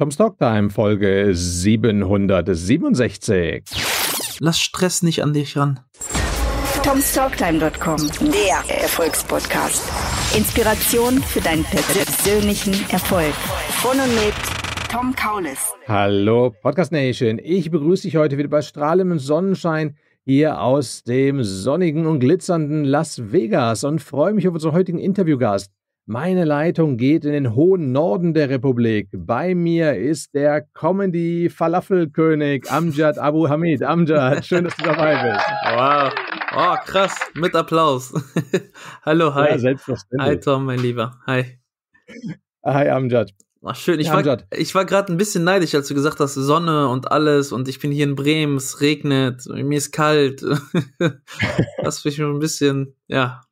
Tom's Talk Time, Folge 767. Lass Stress nicht an dich ran. TomStalktime.com, der Erfolgspodcast. Inspiration für deinen persönlichen Erfolg. Von und mit Tom Kaulis. Hallo Podcast Nation, ich begrüße dich heute wieder bei strahlendem Sonnenschein hier aus dem sonnigen und glitzernden Las Vegas und freue mich auf unseren heutigen Interviewgast. Meine Leitung geht in den hohen Norden der Republik. Bei mir ist der Comedy Falafelkönig Amjad Abu Hamid. Amjad, schön, dass du dabei bist. Wow. Oh, krass, mit Applaus. Hallo, hi. Ja, selbstverständlich. Hi, Tom, mein Lieber. Hi. Hi, Amjad. Ach, schön. Ich ja, war, war gerade ein bisschen neidisch, als du gesagt hast, Sonne und alles und ich bin hier in Bremen, es regnet, mir ist kalt. das finde ich ein bisschen, ja,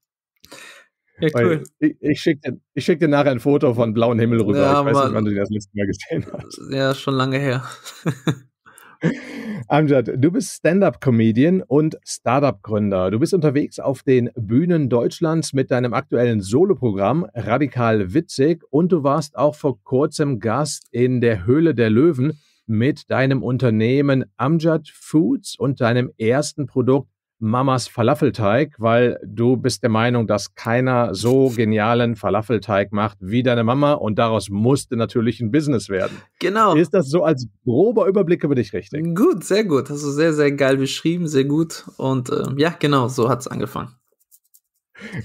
ja, cool. Ich, ich schicke dir, schick dir nachher ein Foto von blauen Himmel rüber. Ja, ich weiß nicht, wann du das letzte Mal gesehen hast. Ja, schon lange her. Amjad, du bist Stand-up-Comedian und Startup-Gründer. Du bist unterwegs auf den Bühnen Deutschlands mit deinem aktuellen Soloprogramm Radikal Witzig und du warst auch vor kurzem Gast in der Höhle der Löwen mit deinem Unternehmen Amjad Foods und deinem ersten Produkt Mamas Falafelteig, weil du bist der Meinung, dass keiner so genialen Falafelteig macht wie deine Mama und daraus musste natürlich ein Business werden. Genau. Ist das so als grober Überblick über dich richtig? Gut, sehr gut. Hast du sehr, sehr geil beschrieben, sehr gut. Und äh, ja, genau, so hat es angefangen.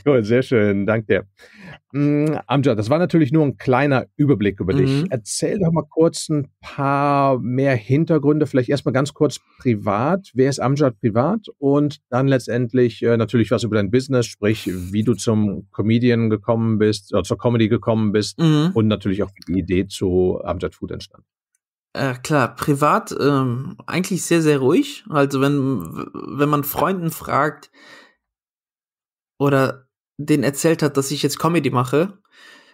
Cool, sehr schön, danke dir. Hm, Amjad, das war natürlich nur ein kleiner Überblick über mhm. dich. Erzähl doch mal kurz ein paar mehr Hintergründe, vielleicht erstmal ganz kurz privat. Wer ist Amjad privat? Und dann letztendlich äh, natürlich was über dein Business, sprich, wie du zum Comedian gekommen bist, äh, zur Comedy gekommen bist mhm. und natürlich auch die Idee zu Amjad Food entstanden. Äh, klar, privat ähm, eigentlich sehr, sehr ruhig. Also wenn, wenn man Freunden fragt, oder denen erzählt hat, dass ich jetzt Comedy mache,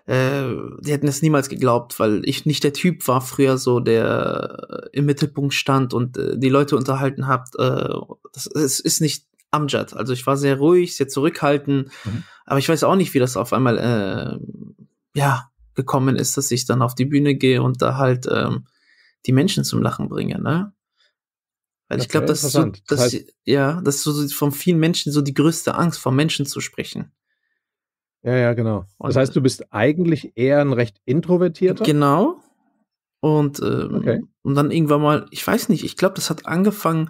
äh, die hätten es niemals geglaubt, weil ich nicht der Typ war früher so, der äh, im Mittelpunkt stand und äh, die Leute unterhalten hat. Äh, das, es ist nicht Amjad. Also ich war sehr ruhig, sehr zurückhaltend, mhm. aber ich weiß auch nicht, wie das auf einmal äh, ja gekommen ist, dass ich dann auf die Bühne gehe und da halt ähm, die Menschen zum Lachen bringe. Ne? Weil das ich glaube, das, so, das, ja, das ist so von vielen Menschen so die größte Angst, vor Menschen zu sprechen. Ja, ja, genau. Und das heißt, du bist eigentlich eher ein recht introvertierter. Genau. Und, ähm, okay. und dann irgendwann mal, ich weiß nicht, ich glaube, das hat angefangen,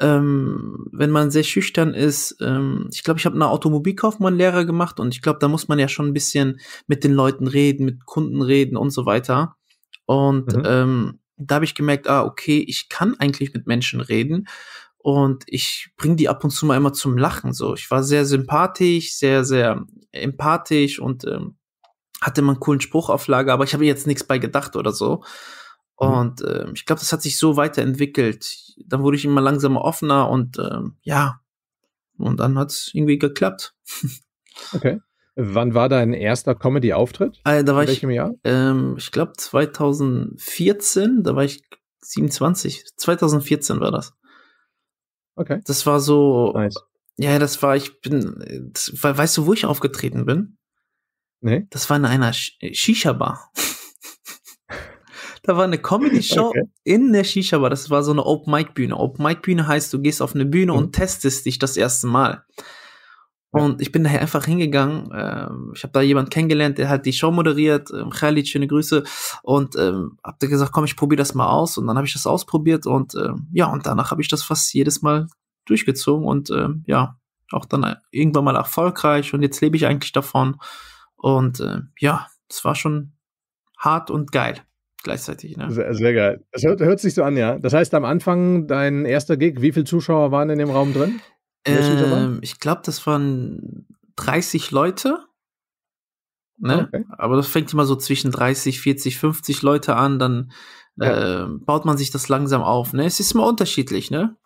ähm, wenn man sehr schüchtern ist. Ähm, ich glaube, ich habe eine Automobilkaufmann-Lehre gemacht und ich glaube, da muss man ja schon ein bisschen mit den Leuten reden, mit Kunden reden und so weiter. Und mhm. ähm, da habe ich gemerkt, ah, okay, ich kann eigentlich mit Menschen reden und ich bringe die ab und zu mal immer zum Lachen. So, ich war sehr sympathisch, sehr, sehr empathisch und ähm, hatte immer einen coolen Spruch auf Lager, aber ich habe jetzt nichts bei gedacht oder so. Mhm. Und äh, ich glaube, das hat sich so weiterentwickelt. Dann wurde ich immer langsamer offener und ähm, ja, und dann hat es irgendwie geklappt. okay. Wann war dein erster Comedy-Auftritt? Äh, da war In welchem ich, Jahr? Ähm, ich glaube 2014, da war ich 27. 2014 war das. Okay. Das war so. Nice. Ja, das war, ich bin. War, weißt du, wo ich aufgetreten bin? Nee. Das war in einer Shisha-Bar. da war eine Comedy-Show okay. in der Shisha-Bar. Das war so eine Open-Mic-Bühne. Open-Mic-Bühne heißt, du gehst auf eine Bühne mhm. und testest dich das erste Mal. Und ich bin daher einfach hingegangen. Ähm, ich habe da jemanden kennengelernt, der hat die Show moderiert. Ähm, Khalid, schöne Grüße. Und ähm, habe da gesagt, komm, ich probiere das mal aus. Und dann habe ich das ausprobiert. Und ähm, ja, und danach habe ich das fast jedes Mal durchgezogen. Und ähm, ja, auch dann äh, irgendwann mal erfolgreich. Und jetzt lebe ich eigentlich davon. Und ähm, ja, es war schon hart und geil gleichzeitig. Ne? Sehr, sehr, geil. Das hört, hört, sich so an, ja. Das heißt, am Anfang dein erster Gig, wie viele Zuschauer waren in dem Raum drin? Ähm, ich glaube, das waren 30 Leute. Ne? Ah, okay. Aber das fängt immer so zwischen 30, 40, 50 Leute an, dann ja. äh, baut man sich das langsam auf. Ne? Es ist immer unterschiedlich, ne?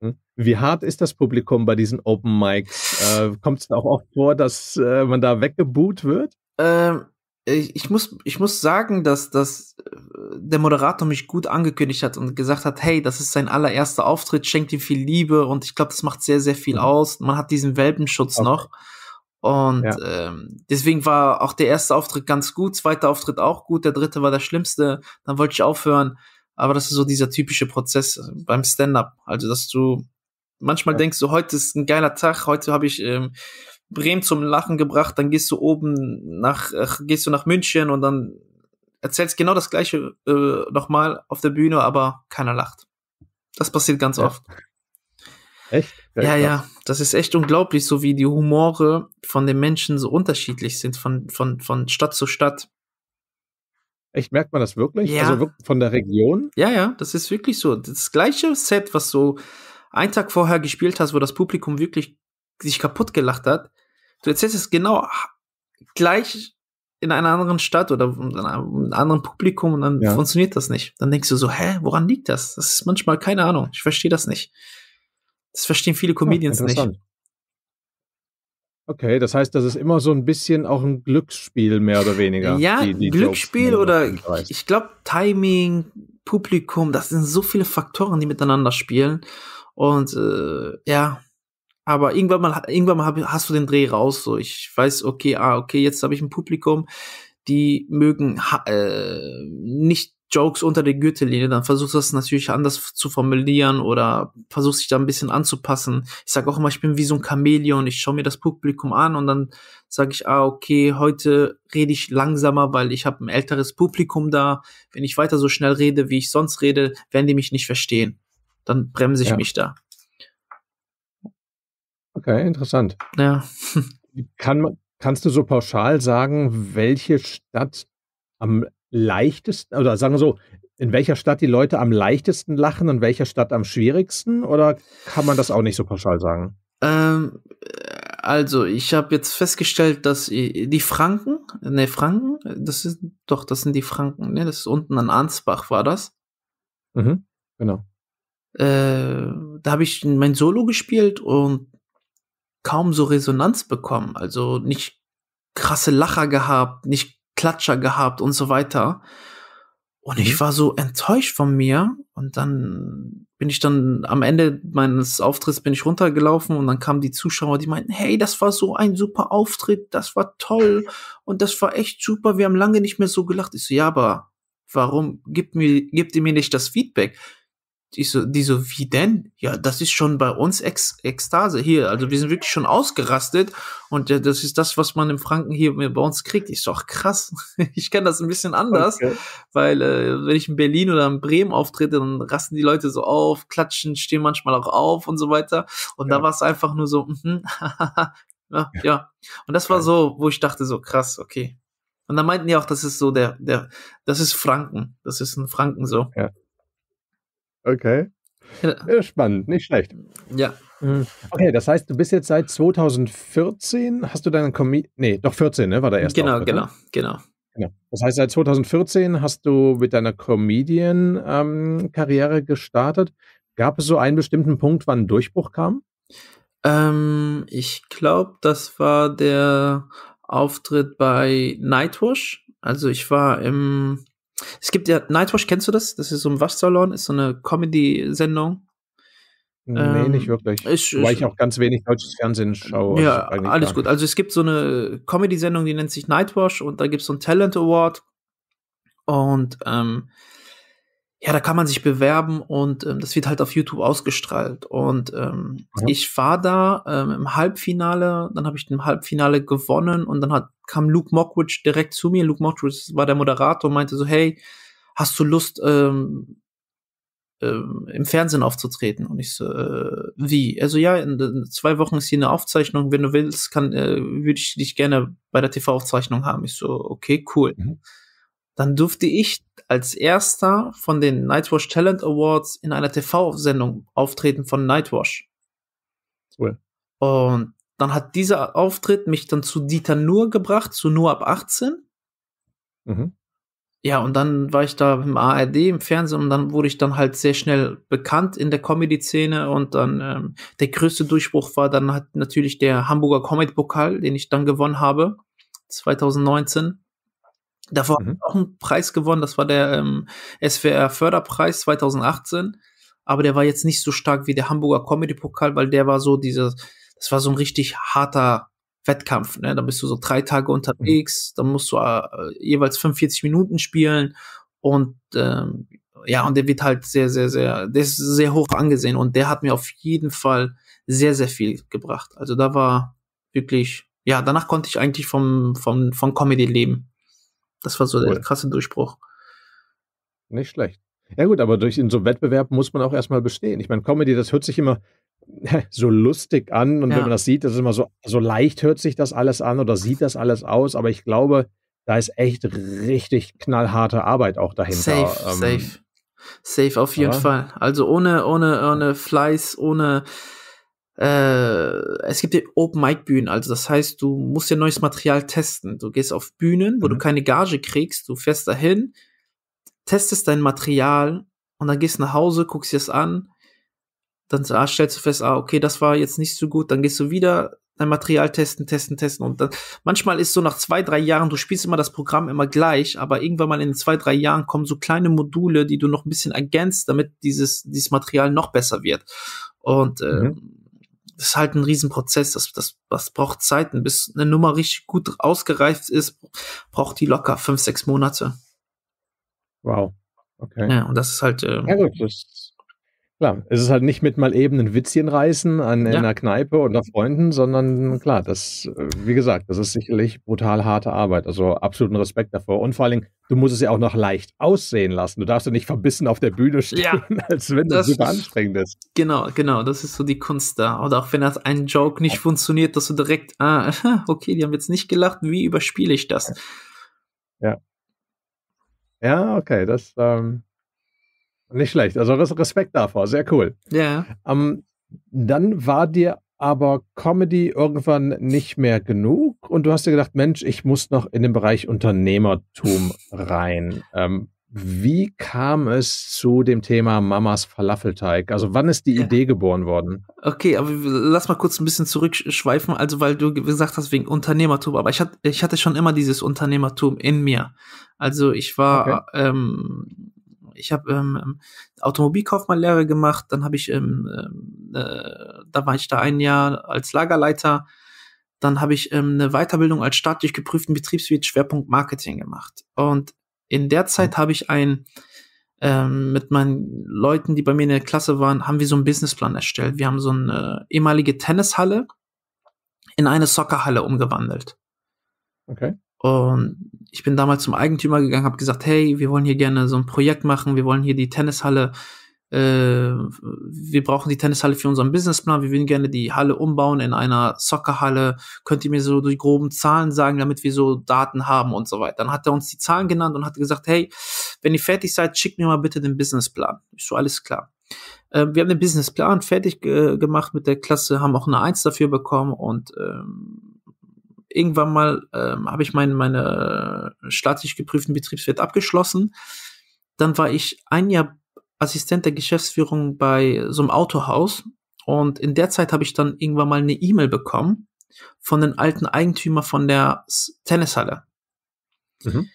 Hm. Wie hart ist das Publikum bei diesen Open Mics? Äh, Kommt es auch oft vor, dass äh, man da weggeboot wird? Ähm, ich muss, ich muss sagen, dass, dass äh, der Moderator mich gut angekündigt hat und gesagt hat, hey, das ist sein allererster Auftritt, schenkt ihm viel Liebe und ich glaube, das macht sehr, sehr viel mhm. aus. Man hat diesen Welpenschutz okay. noch. Und ja. ähm, deswegen war auch der erste Auftritt ganz gut, zweiter Auftritt auch gut, der dritte war der schlimmste, dann wollte ich aufhören. Aber das ist so dieser typische Prozess äh, beim Stand-up. Also, dass du manchmal ja. denkst, so heute ist ein geiler Tag, heute habe ich ähm, Bremen zum Lachen gebracht, dann gehst du oben nach, äh, gehst du nach München und dann erzählst genau das gleiche äh, nochmal auf der Bühne, aber keiner lacht. Das passiert ganz ja. oft. Echt? Sehr ja, ja. Das ist echt unglaublich, so wie die Humore von den Menschen so unterschiedlich sind, von, von, von Stadt zu Stadt. Echt, merkt man das wirklich? Ja. Also von der Region? Ja, ja, das ist wirklich so. Das gleiche Set, was du einen Tag vorher gespielt hast, wo das Publikum wirklich sich kaputt gelacht hat, Du erzählst es genau gleich in einer anderen Stadt oder in einem anderen Publikum und dann ja. funktioniert das nicht. Dann denkst du so, hä, woran liegt das? Das ist manchmal keine Ahnung. Ich verstehe das nicht. Das verstehen viele Comedians ja, nicht. Okay, das heißt, das ist immer so ein bisschen auch ein Glücksspiel, mehr oder weniger. Ja, die, die Glücksspiel Jobs, oder ich, glaube Timing, Publikum, das sind so viele Faktoren, die miteinander spielen. Und äh, ja, aber irgendwann mal, irgendwann mal hast du den Dreh raus. So, ich weiß, okay, ah, okay, jetzt habe ich ein Publikum, die mögen äh, nicht Jokes unter der Gürtellinie. Dann versuchst du das natürlich anders zu formulieren oder versuchst dich da ein bisschen anzupassen. Ich sage auch immer, ich bin wie so ein Chamäleon. Ich schaue mir das Publikum an und dann sage ich, ah, okay, heute rede ich langsamer, weil ich habe ein älteres Publikum da. Wenn ich weiter so schnell rede, wie ich sonst rede, werden die mich nicht verstehen. Dann bremse ich ja. mich da. Okay, interessant. Ja. Kann, kannst du so pauschal sagen, welche Stadt am leichtesten, oder sagen wir so, in welcher Stadt die Leute am leichtesten lachen und welcher Stadt am schwierigsten? Oder kann man das auch nicht so pauschal sagen? Ähm, also, ich habe jetzt festgestellt, dass die Franken, ne, Franken, das ist doch, das sind die Franken, ne, das ist unten an Ansbach, war das? Mhm, genau. Äh, da habe ich mein Solo gespielt und kaum so Resonanz bekommen. Also nicht krasse Lacher gehabt, nicht Klatscher gehabt und so weiter. Und ich mhm. war so enttäuscht von mir. Und dann bin ich dann am Ende meines Auftritts bin ich runtergelaufen und dann kamen die Zuschauer, die meinten, hey, das war so ein super Auftritt, das war toll und das war echt super. Wir haben lange nicht mehr so gelacht. Ich so, ja, aber warum gibt mir, gibt ihr mir nicht das Feedback? Ich so, die so, wie denn? Ja, das ist schon bei uns Ex Ekstase hier. Also wir sind wirklich schon ausgerastet und ja, das ist das, was man im Franken hier bei uns kriegt. Ich so, ach krass, ich kenne das ein bisschen anders, okay. weil äh, wenn ich in Berlin oder in Bremen auftrete, dann rasten die Leute so auf, klatschen, stehen manchmal auch auf und so weiter. Und ja. da war es einfach nur so, mm -hmm, ja, ja. Und das war so, wo ich dachte so, krass, okay. Und da meinten die auch, das ist so der, der, das ist Franken, das ist ein Franken so. Ja. Okay. Ja. Spannend, nicht schlecht. Ja. Mhm. Okay, das heißt, du bist jetzt seit 2014, hast du deinen Comedian, nee, doch 14, ne, war der erste. Genau, ne? genau, genau, genau. Das heißt, seit 2014 hast du mit deiner Comedian-Karriere ähm, gestartet. Gab es so einen bestimmten Punkt, wann ein Durchbruch kam? Ähm, ich glaube, das war der Auftritt bei Nightwish. Also ich war im es gibt ja Nightwash, kennst du das? Das ist so ein Waschsalon, ist so eine Comedy-Sendung. Nee, ähm, nicht wirklich. Ich, Weil ich, ich auch ganz wenig deutsches Fernsehen schaue. Ja, alles gut. Also es gibt so eine Comedy-Sendung, die nennt sich Nightwash und da gibt es so einen Talent Award. Und ähm, ja, da kann man sich bewerben und ähm, das wird halt auf YouTube ausgestrahlt. Und ähm, mhm. ich war da ähm, im Halbfinale, dann habe ich im Halbfinale gewonnen und dann hat, kam Luke Mockridge direkt zu mir. Luke Mockridge war der Moderator und meinte so, hey, hast du Lust, ähm, ähm im Fernsehen aufzutreten? Und ich so, äh, wie? Also ja, in, in, zwei Wochen ist hier eine Aufzeichnung. Wenn du willst, kann, äh, würde ich dich gerne bei der TV-Aufzeichnung haben. Ich so, okay, cool. Mhm. Dann durfte ich als erster von den Nightwatch Talent Awards in einer TV-Sendung auftreten von Nightwatch. Cool. Und dann hat dieser Auftritt mich dann zu Dieter Nur gebracht, zu Nur ab 18. Mhm. Ja, und dann war ich da im ARD, im Fernsehen und dann wurde ich dann halt sehr schnell bekannt in der Comedy-Szene und dann ähm, der größte Durchbruch war dann halt natürlich der Hamburger Comedy-Pokal, den ich dann gewonnen habe, 2019. Davor mhm. ich auch einen Preis gewonnen, das war der ähm, SWR Förderpreis 2018, aber der war jetzt nicht so stark wie der Hamburger Comedy Pokal, weil der war so dieses, das war so ein richtig harter Wettkampf, ne? Da bist du so drei Tage unterwegs, mhm. dann musst du äh, jeweils 45 Minuten spielen und ähm, ja, und der wird halt sehr, sehr, sehr, der ist sehr hoch angesehen und der hat mir auf jeden Fall sehr, sehr viel gebracht. Also da war wirklich, ja, danach konnte ich eigentlich vom, vom, vom Comedy leben. Das war so cool. der krasse Durchbruch. Nicht schlecht. Ja gut, aber durch in so einen Wettbewerb muss man auch erstmal bestehen. Ich meine, Comedy, das hört sich immer so lustig an und ja. wenn man das sieht, das ist immer so, so leicht hört sich das alles an oder sieht das alles aus, aber ich glaube, da ist echt richtig knallharte Arbeit auch dahinter. Safe, ähm, safe. Safe auf jeden ja. Fall. Also ohne, ohne, ohne Fleiß, ohne äh, es gibt ja Open Mic Bühnen, also das heißt, du musst ja neues Material testen. Du gehst auf Bühnen, wo mhm. du keine Gage kriegst, du fährst dahin, testest dein Material und dann gehst nach Hause, guckst dir es an, dann ah, stellst du fest, ah, okay, das war jetzt nicht so gut, dann gehst du wieder dein Material testen, testen, testen und dann manchmal ist so nach zwei, drei Jahren, du spielst immer das Programm immer gleich, aber irgendwann mal in zwei, drei Jahren kommen so kleine Module, die du noch ein bisschen ergänzt, damit dieses, dieses Material noch besser wird. Und äh, mhm ähm, das ist halt ein Riesenprozess. Das, das, das braucht Zeiten. Bis eine Nummer richtig gut ausgereift ist, braucht die locker fünf, sechs Monate. Wow. Okay. Ja, und das ist halt. Ähm, ja, gut, das Klar, es ist halt nicht mit mal eben ein Witzchen reißen an, ja. in einer Kneipe unter Freunden, sondern mhm. klar, das, äh, wie gesagt, das ist sicherlich brutal harte Arbeit. Also absoluten Respekt davor. Und vor allen Dingen, du musst es ja auch noch leicht aussehen lassen. Du darfst ja nicht verbissen auf der Bühne stehen, ja, als wenn das super anstrengend ist. Genau, genau, das ist so die Kunst da. Oder auch wenn das ein Joke nicht funktioniert, dass du direkt, ah, okay, die haben jetzt nicht gelacht, wie überspiele ich das? Ja. Ja, okay, das, ähm, nicht schlecht. Also Respekt davor. Sehr cool. Ja. Ähm, dann war dir aber Comedy irgendwann nicht mehr genug und du hast dir gedacht, Mensch, ich muss noch in den Bereich Unternehmertum rein. Ähm, wie kam es zu dem Thema Mamas Falafelteig? Also wann ist die ja. Idee geboren worden? Okay, aber lass mal kurz ein bisschen zurückschweifen, also weil du gesagt hast wegen Unternehmertum, aber ich hatte, ich hatte schon immer dieses Unternehmertum in mir. Also ich war okay. ähm, ich habe ähm, ähm, Automobilkaufmannlehre gemacht, dann habe ich, ähm, ähm, äh, da war ich da ein Jahr als Lagerleiter, dann habe ich ähm, eine Weiterbildung als staatlich geprüften Betriebswirt Schwerpunkt Marketing gemacht. Und in der Zeit habe ich ein ähm, mit meinen Leuten, die bei mir in der Klasse waren, haben wir so einen Businessplan erstellt. Wir haben so eine ehemalige Tennishalle in eine Soccerhalle umgewandelt. Okay. Und ich bin damals zum Eigentümer gegangen, habe gesagt, hey, wir wollen hier gerne so ein Projekt machen, wir wollen hier die Tennishalle, äh, wir brauchen die Tennishalle für unseren Businessplan, wir würden gerne die Halle umbauen in einer Soccerhalle. Könnt ihr mir so die groben Zahlen sagen, damit wir so Daten haben und so weiter. Dann hat er uns die Zahlen genannt und hat gesagt, hey, wenn ihr fertig seid, schickt mir mal bitte den Businessplan. Ist so alles klar ähm, wir haben den Businessplan fertig äh, gemacht mit der Klasse, haben auch eine Eins dafür bekommen und ähm, irgendwann mal ähm, habe ich mein, meine äh, staatlich geprüften Betriebswirt abgeschlossen. Dann war ich ein Jahr Assistent der Geschäftsführung bei so einem Autohaus und in der Zeit habe ich dann irgendwann mal eine E-Mail bekommen von den alten Eigentümer von der Tennishalle. Mhm.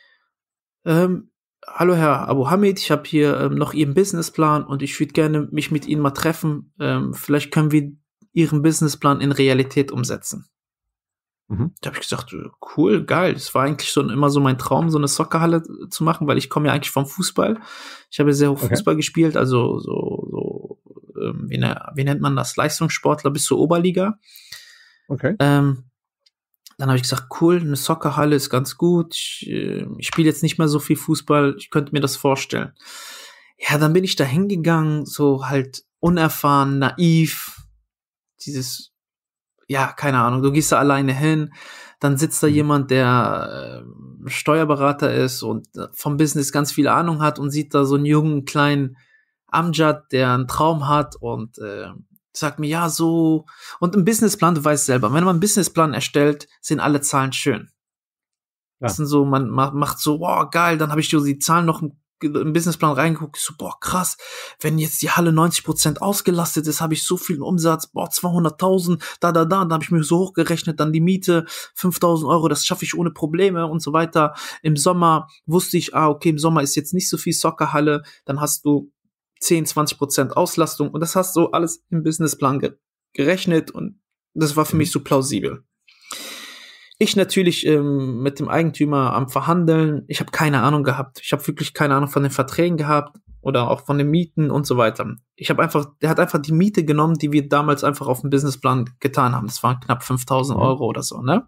Ähm, Hallo Herr Abu Hamid, ich habe hier ähm, noch Ihren Businessplan und ich würde gerne mich mit Ihnen mal treffen. Ähm, vielleicht können wir Ihren Businessplan in Realität umsetzen. Mhm. Da habe ich gesagt, äh, cool, geil. Das war eigentlich schon immer so mein Traum, so eine Soccerhalle äh, zu machen, weil ich komme ja eigentlich vom Fußball. Ich habe ja sehr hoch okay. Fußball gespielt, also so, so ähm, wie, ne, wie, nennt man das? Leistungssportler bis zur Oberliga. Okay. Ähm, dann habe ich gesagt, cool, eine Soccerhalle ist ganz gut. Ich, äh, ich spiele jetzt nicht mehr so viel Fußball. Ich könnte mir das vorstellen. Ja, dann bin ich da hingegangen, so halt unerfahren, naiv, dieses ja, keine Ahnung, du gehst da alleine hin, dann sitzt da mhm. jemand, der äh, Steuerberater ist und äh, vom Business ganz viel Ahnung hat und sieht da so einen jungen kleinen Amjad, der einen Traum hat und äh, sagt mir, ja, so. Und im Businessplan, du weißt selber, wenn man einen Businessplan erstellt, sind alle Zahlen schön. Ja. Das sind so, man macht so, wow, geil, dann habe ich die Zahlen noch im im Businessplan reingeguckt, so, boah, krass, wenn jetzt die Halle 90% Prozent ausgelastet ist, habe ich so viel Umsatz, boah, 200.000, da, da, da, da habe ich mir so hochgerechnet, dann die Miete, 5.000 Euro, das schaffe ich ohne Probleme und so weiter. Im Sommer wusste ich, ah, okay, im Sommer ist jetzt nicht so viel Soccerhalle, dann hast du 10, 20% Prozent Auslastung und das hast du alles im Businessplan ge gerechnet und das war für mhm. mich so plausibel. Ich natürlich ähm, mit dem Eigentümer am Verhandeln. Ich habe keine Ahnung gehabt. Ich habe wirklich keine Ahnung von den Verträgen gehabt oder auch von den Mieten und so weiter. Ich habe einfach, der hat einfach die Miete genommen, die wir damals einfach auf dem Businessplan getan haben. Das waren knapp 5000 mhm. Euro oder so, ne?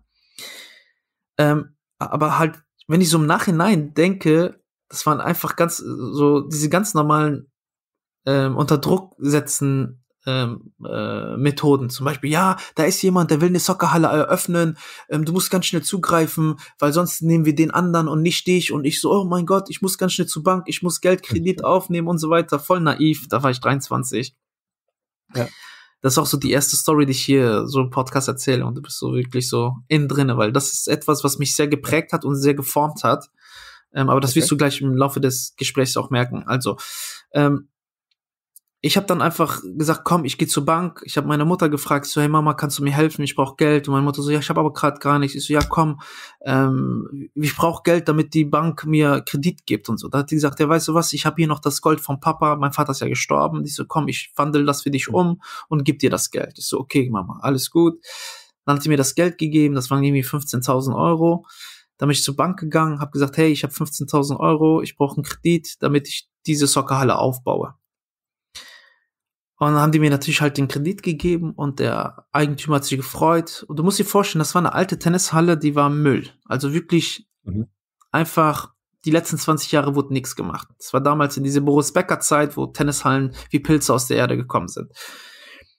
Ähm, aber halt, wenn ich so im Nachhinein denke, das waren einfach ganz äh, so diese ganz normalen ähm, unter Druck setzen ähm, äh, Methoden. Zum Beispiel, ja, da ist jemand, der will eine Soccerhalle eröffnen, ähm, du musst ganz schnell zugreifen, weil sonst nehmen wir den anderen und nicht dich. Und ich so, oh mein Gott, ich muss ganz schnell zur Bank, ich muss Geld, aufnehmen und so weiter. Voll naiv, da war ich 23. Ja. Das ist auch so die erste Story, die ich hier so im Podcast erzähle und du bist so wirklich so innen drinne, weil das ist etwas, was mich sehr geprägt hat und sehr geformt hat. Ähm, aber das okay. wirst du gleich im Laufe des Gesprächs auch merken. Also, ähm, ich habe dann einfach gesagt, komm, ich gehe zur Bank. Ich habe meine Mutter gefragt, so, hey Mama, kannst du mir helfen? Ich brauche Geld. Und meine Mutter so, ja, ich habe aber gerade gar nichts. Ich so, ja, komm, ähm, ich brauche Geld, damit die Bank mir Kredit gibt und so. Da hat die gesagt, ja, weißt du was, ich habe hier noch das Gold vom Papa. Mein Vater ist ja gestorben. Und ich so, komm, ich wandel das für dich um und gib dir das Geld. Ich so, okay, Mama, alles gut. Dann hat sie mir das Geld gegeben. Das waren irgendwie 15.000 Euro. Dann bin ich zur Bank gegangen, habe gesagt, hey, ich habe 15.000 Euro. Ich brauche einen Kredit, damit ich diese Soccerhalle aufbaue. Und dann haben die mir natürlich halt den Kredit gegeben und der Eigentümer hat sich gefreut. Und du musst dir vorstellen, das war eine alte Tennishalle, die war Müll. Also wirklich mhm. einfach die letzten 20 Jahre wurde nichts gemacht. Es war damals in diese Boris Becker Zeit, wo Tennishallen wie Pilze aus der Erde gekommen sind.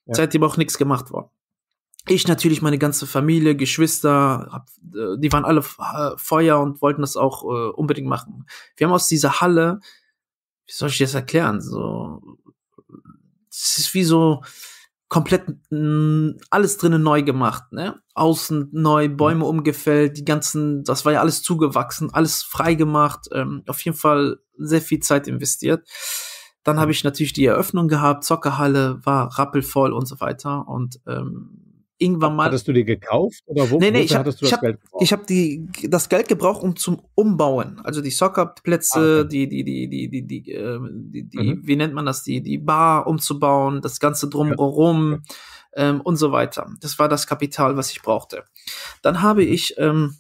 Ja. Seitdem auch nichts gemacht worden. Ich natürlich, meine ganze Familie, Geschwister, hab, äh, die waren alle äh, Feuer und wollten das auch äh, unbedingt machen. Wir haben aus dieser Halle, wie soll ich das erklären, so es ist wie so komplett alles drinnen neu gemacht, ne? Außen neu, mhm. Bäume umgefällt, die ganzen, das war ja alles zugewachsen, alles frei gemacht, ähm, auf jeden Fall sehr viel Zeit investiert. Dann habe ich natürlich die Eröffnung gehabt, Zockerhalle war rappelvoll und so weiter und ähm, irgendwann mal. Hattest du die gekauft oder wo? Nee, nee, ich habe ich habe die das Geld gebraucht, um zum Umbauen, also die Soccerplätze, ah, die die die die die die, die, ähm, mhm. wie nennt man das, die die Bar umzubauen, das ganze drumherum ähm, und so weiter. Das war das Kapital, was ich brauchte. Dann habe mhm. ich ähm,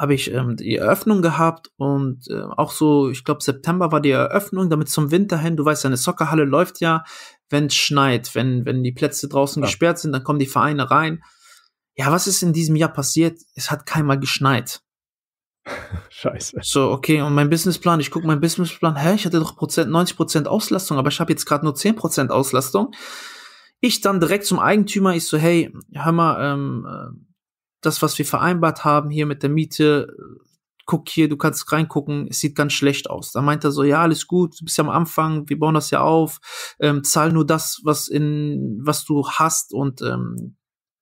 habe ich ähm, die Eröffnung gehabt und äh, auch so, ich glaube, September war die Eröffnung, damit zum Winter hin, du weißt eine Soccerhalle läuft ja, wenn es schneit, wenn, wenn die Plätze draußen ja. gesperrt sind, dann kommen die Vereine rein. Ja, was ist in diesem Jahr passiert? Es hat keinmal geschneit. Scheiße. So, okay, und mein Businessplan, ich gucke meinen Businessplan, hä, ich hatte doch Prozent, 90% Auslastung, aber ich habe jetzt gerade nur 10% Auslastung. Ich dann direkt zum Eigentümer, ich so, hey, hör mal, ähm, äh, das, was wir vereinbart haben hier mit der Miete, äh, guck hier, du kannst reingucken, es sieht ganz schlecht aus. Da meint er so, ja, alles gut, du bist ja am Anfang, wir bauen das ja auf, ähm, zahl nur das, was in, was du hast und ähm,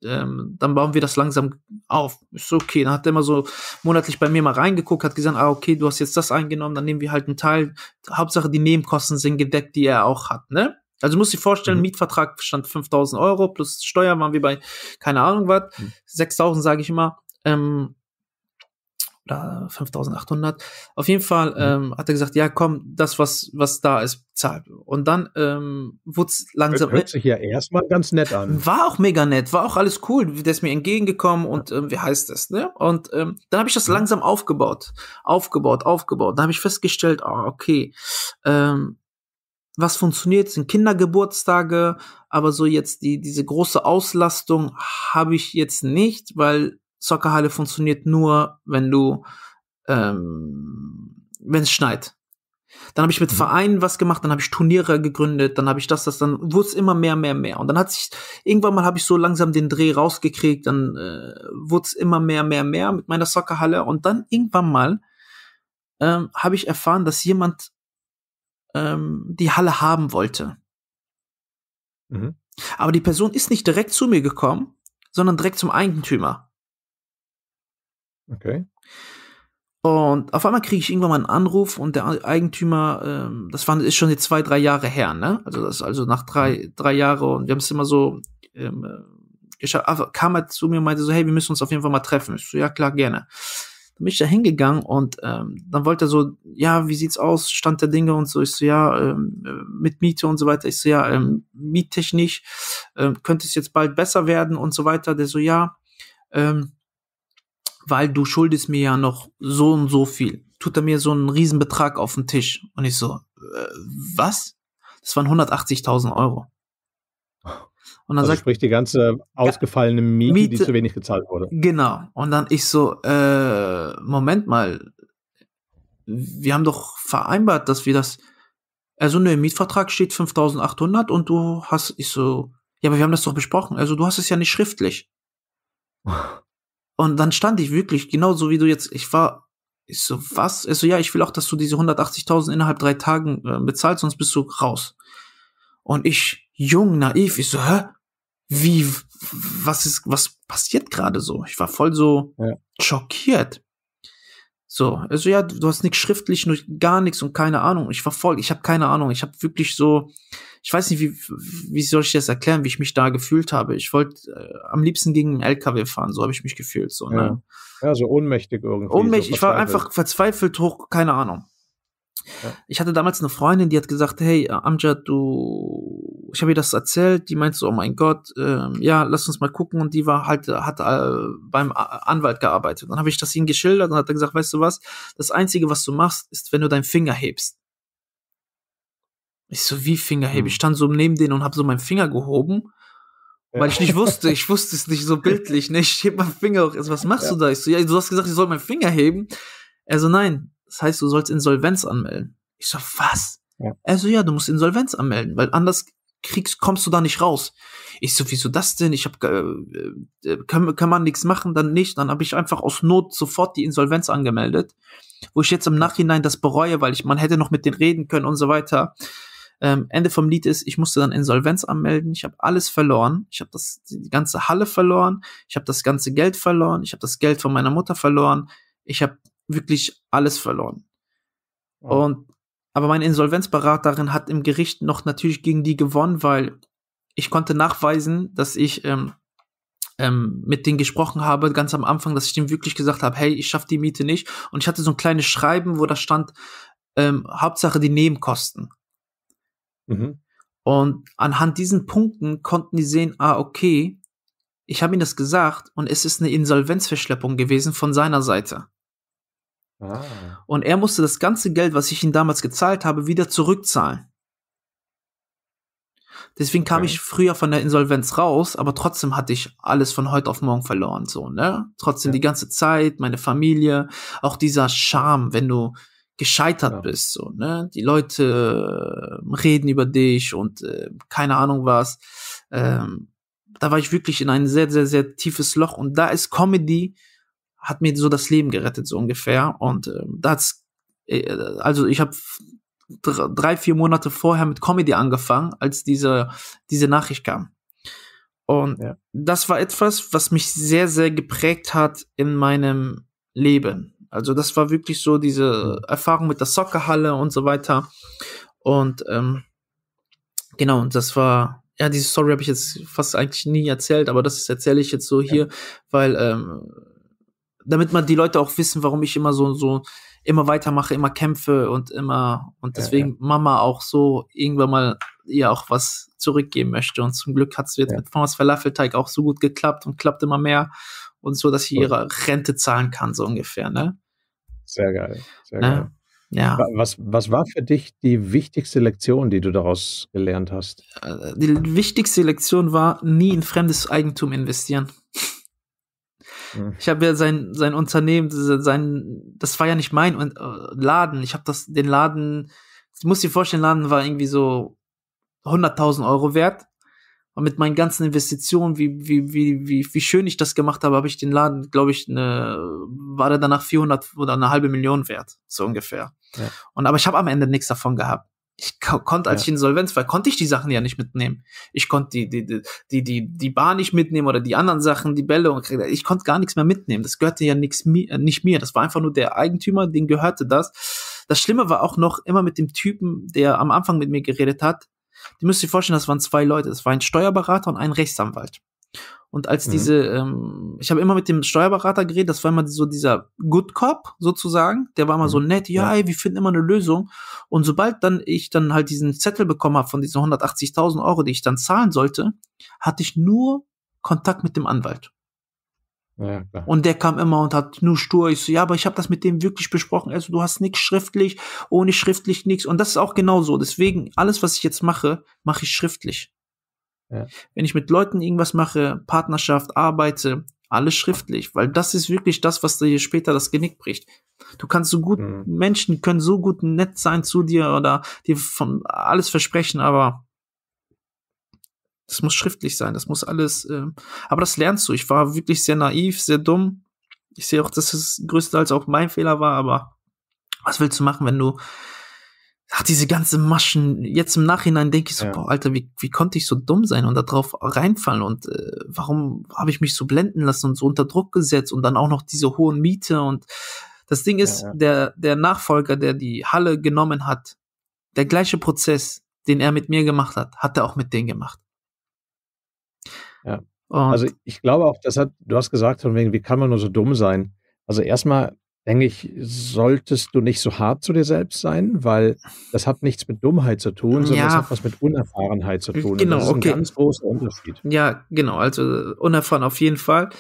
ähm, dann bauen wir das langsam auf. Ist okay. Dann hat er immer so monatlich bei mir mal reingeguckt, hat gesagt, ah, okay, du hast jetzt das eingenommen, dann nehmen wir halt einen Teil. Hauptsache, die Nebenkosten sind gedeckt, die er auch hat, ne? Also muss ich dir vorstellen, mhm. Mietvertrag stand 5000 Euro, plus Steuer waren wir bei, keine Ahnung was, mhm. 6000 sage ich immer, ähm, oder 5800. Auf jeden Fall mhm. ähm, hat er gesagt, ja komm, das, was, was da ist, zahlt. Und dann ähm, wurde es langsam... Hört sich ja erstmal ganz nett an. War auch mega nett, war auch alles cool. Der ist mir entgegengekommen und ähm, wie heißt das, ne? Und ähm, dann habe ich das mhm. langsam aufgebaut, aufgebaut, aufgebaut. Dann habe ich festgestellt, ah, oh, okay, ähm, was funktioniert, sind Kindergeburtstage, aber so jetzt die, diese große Auslastung habe ich jetzt nicht, weil Soccerhalle funktioniert nur, wenn du, ähm, wenn es schneit. Dann habe ich mit mhm. Vereinen was gemacht, dann habe ich Turniere gegründet, dann habe ich das, das, dann wurde es immer mehr, mehr, mehr. Und dann hat sich, irgendwann mal habe ich so langsam den Dreh rausgekriegt, dann äh, wurde es immer mehr, mehr, mehr mit meiner Soccerhalle. Und dann irgendwann mal ähm, habe ich erfahren, dass jemand ähm, die Halle haben wollte. Mhm. Aber die Person ist nicht direkt zu mir gekommen, sondern direkt zum Eigentümer. Okay. Und auf einmal kriege ich irgendwann mal einen Anruf und der Eigentümer, ähm, das war, ist schon jetzt zwei, drei Jahre her, ne? Also das ist also nach drei, mhm. drei Jahren und wir haben es immer so ähm, geschafft, also kam er zu mir und meinte so, hey, wir müssen uns auf jeden Fall mal treffen. Ich so, ja klar, gerne. Dann bin ich da hingegangen und ähm, dann wollte er so, ja, wie sieht's aus, Stand der Dinge und so. Ich so, ja, ähm, äh, mit Miete und so weiter. Ich so, ja, ähm, miettechnisch ähm, könnte es jetzt bald besser werden und so weiter. Der so, ja, ähm, weil du schuldest mir ja noch so und so viel. Tut er mir so einen Riesenbetrag auf den Tisch. Und ich so, äh, was? Das waren 180.000 Euro. Und dann also sagt, sprich die ganze ausgefallene Miete, Miete, die zu wenig gezahlt wurde. Genau. Und dann ich so, äh, Moment mal, wir haben doch vereinbart, dass wir das, also ne, im Mietvertrag steht 5800 und du hast, ich so, ja, aber wir haben das doch besprochen, also du hast es ja nicht schriftlich. und dann stand ich wirklich, genauso wie du jetzt, ich war, ich so, was? Also ja, ich will auch, dass du diese 180.000 innerhalb drei Tagen äh, bezahlst, sonst bist du raus. Und ich, jung, naiv, ich so, hä? wie, was ist, was passiert gerade so? Ich war voll so ja. schockiert. So, also ja, du hast nichts schriftlich, nur gar nichts und keine Ahnung. Ich war voll, ich habe keine Ahnung. Ich habe wirklich so, ich weiß nicht, wie, wie soll ich das erklären, wie ich mich da gefühlt habe. Ich wollte äh, am liebsten gegen einen LKW fahren, so habe ich mich gefühlt. So, ne? ja. ne? ja, so ohnmächtig irgendwie. Ohnmächtig, so ich war einfach verzweifelt hoch, keine Ahnung. Ja. Ich hatte damals eine Freundin, die hat gesagt, hey, äh, Amjad, du, ich habe ihr das erzählt, die meinte so, oh mein Gott, ähm, ja, lass uns mal gucken und die war halt, äh, hat äh, beim Anwalt gearbeitet. Dann habe ich das ihnen geschildert und hat gesagt, weißt du was, das Einzige, was du machst, ist, wenn du deinen Finger hebst. Ich so, wie Finger hebe? Hm. Ich stand so neben denen und habe so meinen Finger gehoben, weil ich nicht wusste, ich wusste es nicht so bildlich, ne? Ich heb meinen Finger hoch, also, was machst ja. du da? Ich so, ja, du hast gesagt, ich soll meinen Finger heben. Also nein, das heißt, du sollst Insolvenz anmelden. Ich so, was? Ja. Er so, ja, du musst Insolvenz anmelden, weil anders kriegst, kommst du da nicht raus. Ich so, wieso das denn? Ich hab, äh, äh, kann, kann man nichts machen, dann nicht. Dann habe ich einfach aus Not sofort die Insolvenz angemeldet, wo ich jetzt im Nachhinein das bereue, weil ich, man hätte noch mit denen reden können und so weiter. Ähm, Ende vom Lied ist, ich musste dann Insolvenz anmelden. Ich habe alles verloren. Ich habe das die ganze Halle verloren. Ich habe das ganze Geld verloren. Ich habe das Geld von meiner Mutter verloren. Ich habe wirklich alles verloren. Ja. Und aber meine Insolvenzberaterin hat im Gericht noch natürlich gegen die gewonnen, weil ich konnte nachweisen, dass ich ähm, ähm, mit denen gesprochen habe, ganz am Anfang, dass ich denen wirklich gesagt habe, hey, ich schaffe die Miete nicht. Und ich hatte so ein kleines Schreiben, wo da stand, ähm, Hauptsache die Nebenkosten. Mhm. Und anhand diesen Punkten konnten die sehen, ah, okay, ich habe ihnen das gesagt und es ist eine Insolvenzverschleppung gewesen von seiner Seite. Und er musste das ganze Geld, was ich ihm damals gezahlt habe, wieder zurückzahlen. Deswegen kam okay. ich früher von der Insolvenz raus, aber trotzdem hatte ich alles von heute auf morgen verloren, so, ne? Trotzdem ja. die ganze Zeit, meine Familie, auch dieser Charme, wenn du gescheitert ja. bist, so, ne? Die Leute ähm, reden über dich und äh, keine Ahnung was. Ähm, da war ich wirklich in ein sehr, sehr, sehr tiefes Loch und da ist Comedy hat mir so das Leben gerettet, so ungefähr. Und äh, das, äh, also ich habe drei, vier Monate vorher mit Comedy angefangen, als diese, diese Nachricht kam. Und ja. das war etwas, was mich sehr, sehr geprägt hat in meinem Leben. Also das war wirklich so diese Erfahrung mit der Soccerhalle und so weiter. Und ähm, genau, und das war, ja, diese Story habe ich jetzt fast eigentlich nie erzählt, aber das erzähle ich jetzt so hier, ja. weil ähm, damit man die Leute auch wissen, warum ich immer so, so immer weitermache, immer kämpfe und immer und deswegen ja, ja. Mama auch so irgendwann mal ihr auch was zurückgeben möchte. Und zum Glück hat es jetzt ja. mit Thomas Falafelteig auch so gut geklappt und klappt immer mehr und so, dass sie ihre Rente zahlen kann, so ungefähr, ne? Sehr geil. Sehr ne? geil. Ja. Was, was war für dich die wichtigste Lektion, die du daraus gelernt hast? Äh, die wichtigste Lektion war, nie in fremdes Eigentum investieren. Mhm. Ich habe ja sein, sein Unternehmen, sein, das war ja nicht mein und, äh, Laden. Ich habe das, den Laden, ich muss dir vorstellen, Laden war irgendwie so 100.000 Euro wert. Und mit meinen ganzen Investitionen, wie, wie, wie, wie, wie schön ich das gemacht habe, habe ich den Laden, glaube ich, eine, war der danach 400 oder eine halbe Million wert, so ungefähr. Ja. Und aber ich habe am Ende nichts davon gehabt ich konnte, als ja. ich insolvenz war, konnte ich die Sachen ja nicht mitnehmen. Ich konnte die, die, die, die, die Bar nicht mitnehmen oder die anderen Sachen, die Bälle und ich konnte gar nichts mehr mitnehmen. Das gehörte ja nix, äh, nicht mir. Das war einfach nur der Eigentümer, den gehörte das. Das Schlimme war auch noch immer mit dem Typen, der am Anfang mit mir geredet hat. Die müsst ihr vorstellen, das waren zwei Leute. Es war ein Steuerberater und ein Rechtsanwalt. Und als mhm. diese, ähm, ich habe immer mit dem Steuerberater geredet, das war immer so dieser Good Cop sozusagen, der war immer mhm. so nett, ja, ja. Ey, wir finden immer eine Lösung. Und sobald dann ich dann halt diesen Zettel bekommen habe von diesen 180.000 Euro, die ich dann zahlen sollte, hatte ich nur Kontakt mit dem Anwalt. Ja, und der kam immer und hat nur stur. Ich so, ja, aber ich habe das mit dem wirklich besprochen. Also du hast nichts schriftlich, ohne schriftlich nichts. Und das ist auch genau so. Deswegen, alles, was ich jetzt mache, mache ich schriftlich. Wenn ich mit Leuten irgendwas mache, Partnerschaft, arbeite, alles schriftlich, weil das ist wirklich das, was dir später das Genick bricht. Du kannst so gut, mhm. Menschen können so gut nett sein zu dir oder dir von alles versprechen, aber das muss schriftlich sein, das muss alles, äh, aber das lernst du. Ich war wirklich sehr naiv, sehr dumm. Ich sehe auch, dass es größtenteils auch mein Fehler war, aber was willst du machen, wenn du ach, diese ganze Maschen, jetzt im Nachhinein denke ich so, ja. boah, Alter, wie, wie konnte ich so dumm sein und da drauf reinfallen und äh, warum habe ich mich so blenden lassen und so unter Druck gesetzt und dann auch noch diese hohen Miete und das Ding ist, ja, ja. Der, der Nachfolger, der die Halle genommen hat, der gleiche Prozess, den er mit mir gemacht hat, hat er auch mit denen gemacht. Ja. Und also ich glaube auch, das hat, du hast gesagt, von wegen, wie kann man nur so dumm sein? Also erstmal denke ich, solltest du nicht so hart zu dir selbst sein, weil das hat nichts mit Dummheit zu tun, sondern ja. das hat was mit Unerfahrenheit zu tun. Genau, das ist okay. ein ganz großer Unterschied. Ja, genau, also unerfahren auf jeden Fall.